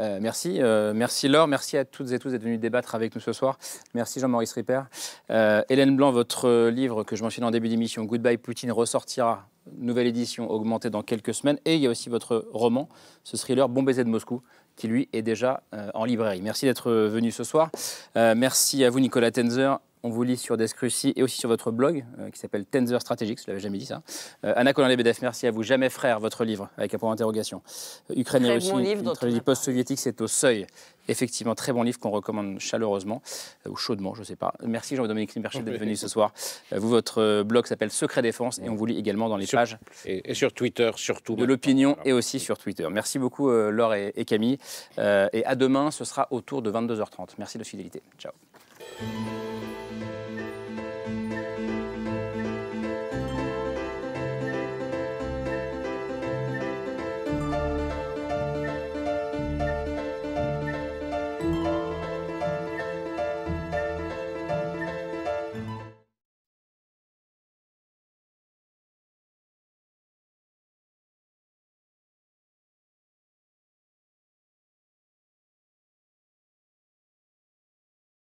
Euh, merci. Euh, merci Laure, merci à toutes et tous d'être venus débattre avec nous ce soir. Merci Jean-Maurice Ripper. Euh, Hélène Blanc, votre livre que je mentionne en début d'émission, Goodbye Poutine, ressortira. Nouvelle édition augmentée dans quelques semaines. Et il y a aussi votre roman, ce thriller Bon baiser de Moscou, qui lui est déjà en librairie. Merci d'être venu ce soir. merci à vous Nicolas Tenzer, on vous lit sur Descruci et aussi sur votre blog euh, qui s'appelle Tensor Strategics, je l'avais jamais dit ça. Euh, Anna colin lebedev merci à vous. Jamais frère, votre livre, avec un point d'interrogation. Euh, Ukraine et Russie, bon livre, une tragédie post-soviétique, c'est au seuil. Effectivement, très bon livre qu'on recommande chaleureusement, ou chaudement, je ne sais pas. Merci Jean-Dominique Limberchel d'être venu ce soir. vous, votre blog s'appelle Secret Défense et on vous lit également dans les pages. Et, sur Twitter, surtout. De l'opinion et aussi sur Twitter. Merci beaucoup Laure et, et Camille. et à demain, ce sera autour de 22h30. Merci de fidélité. Ciao.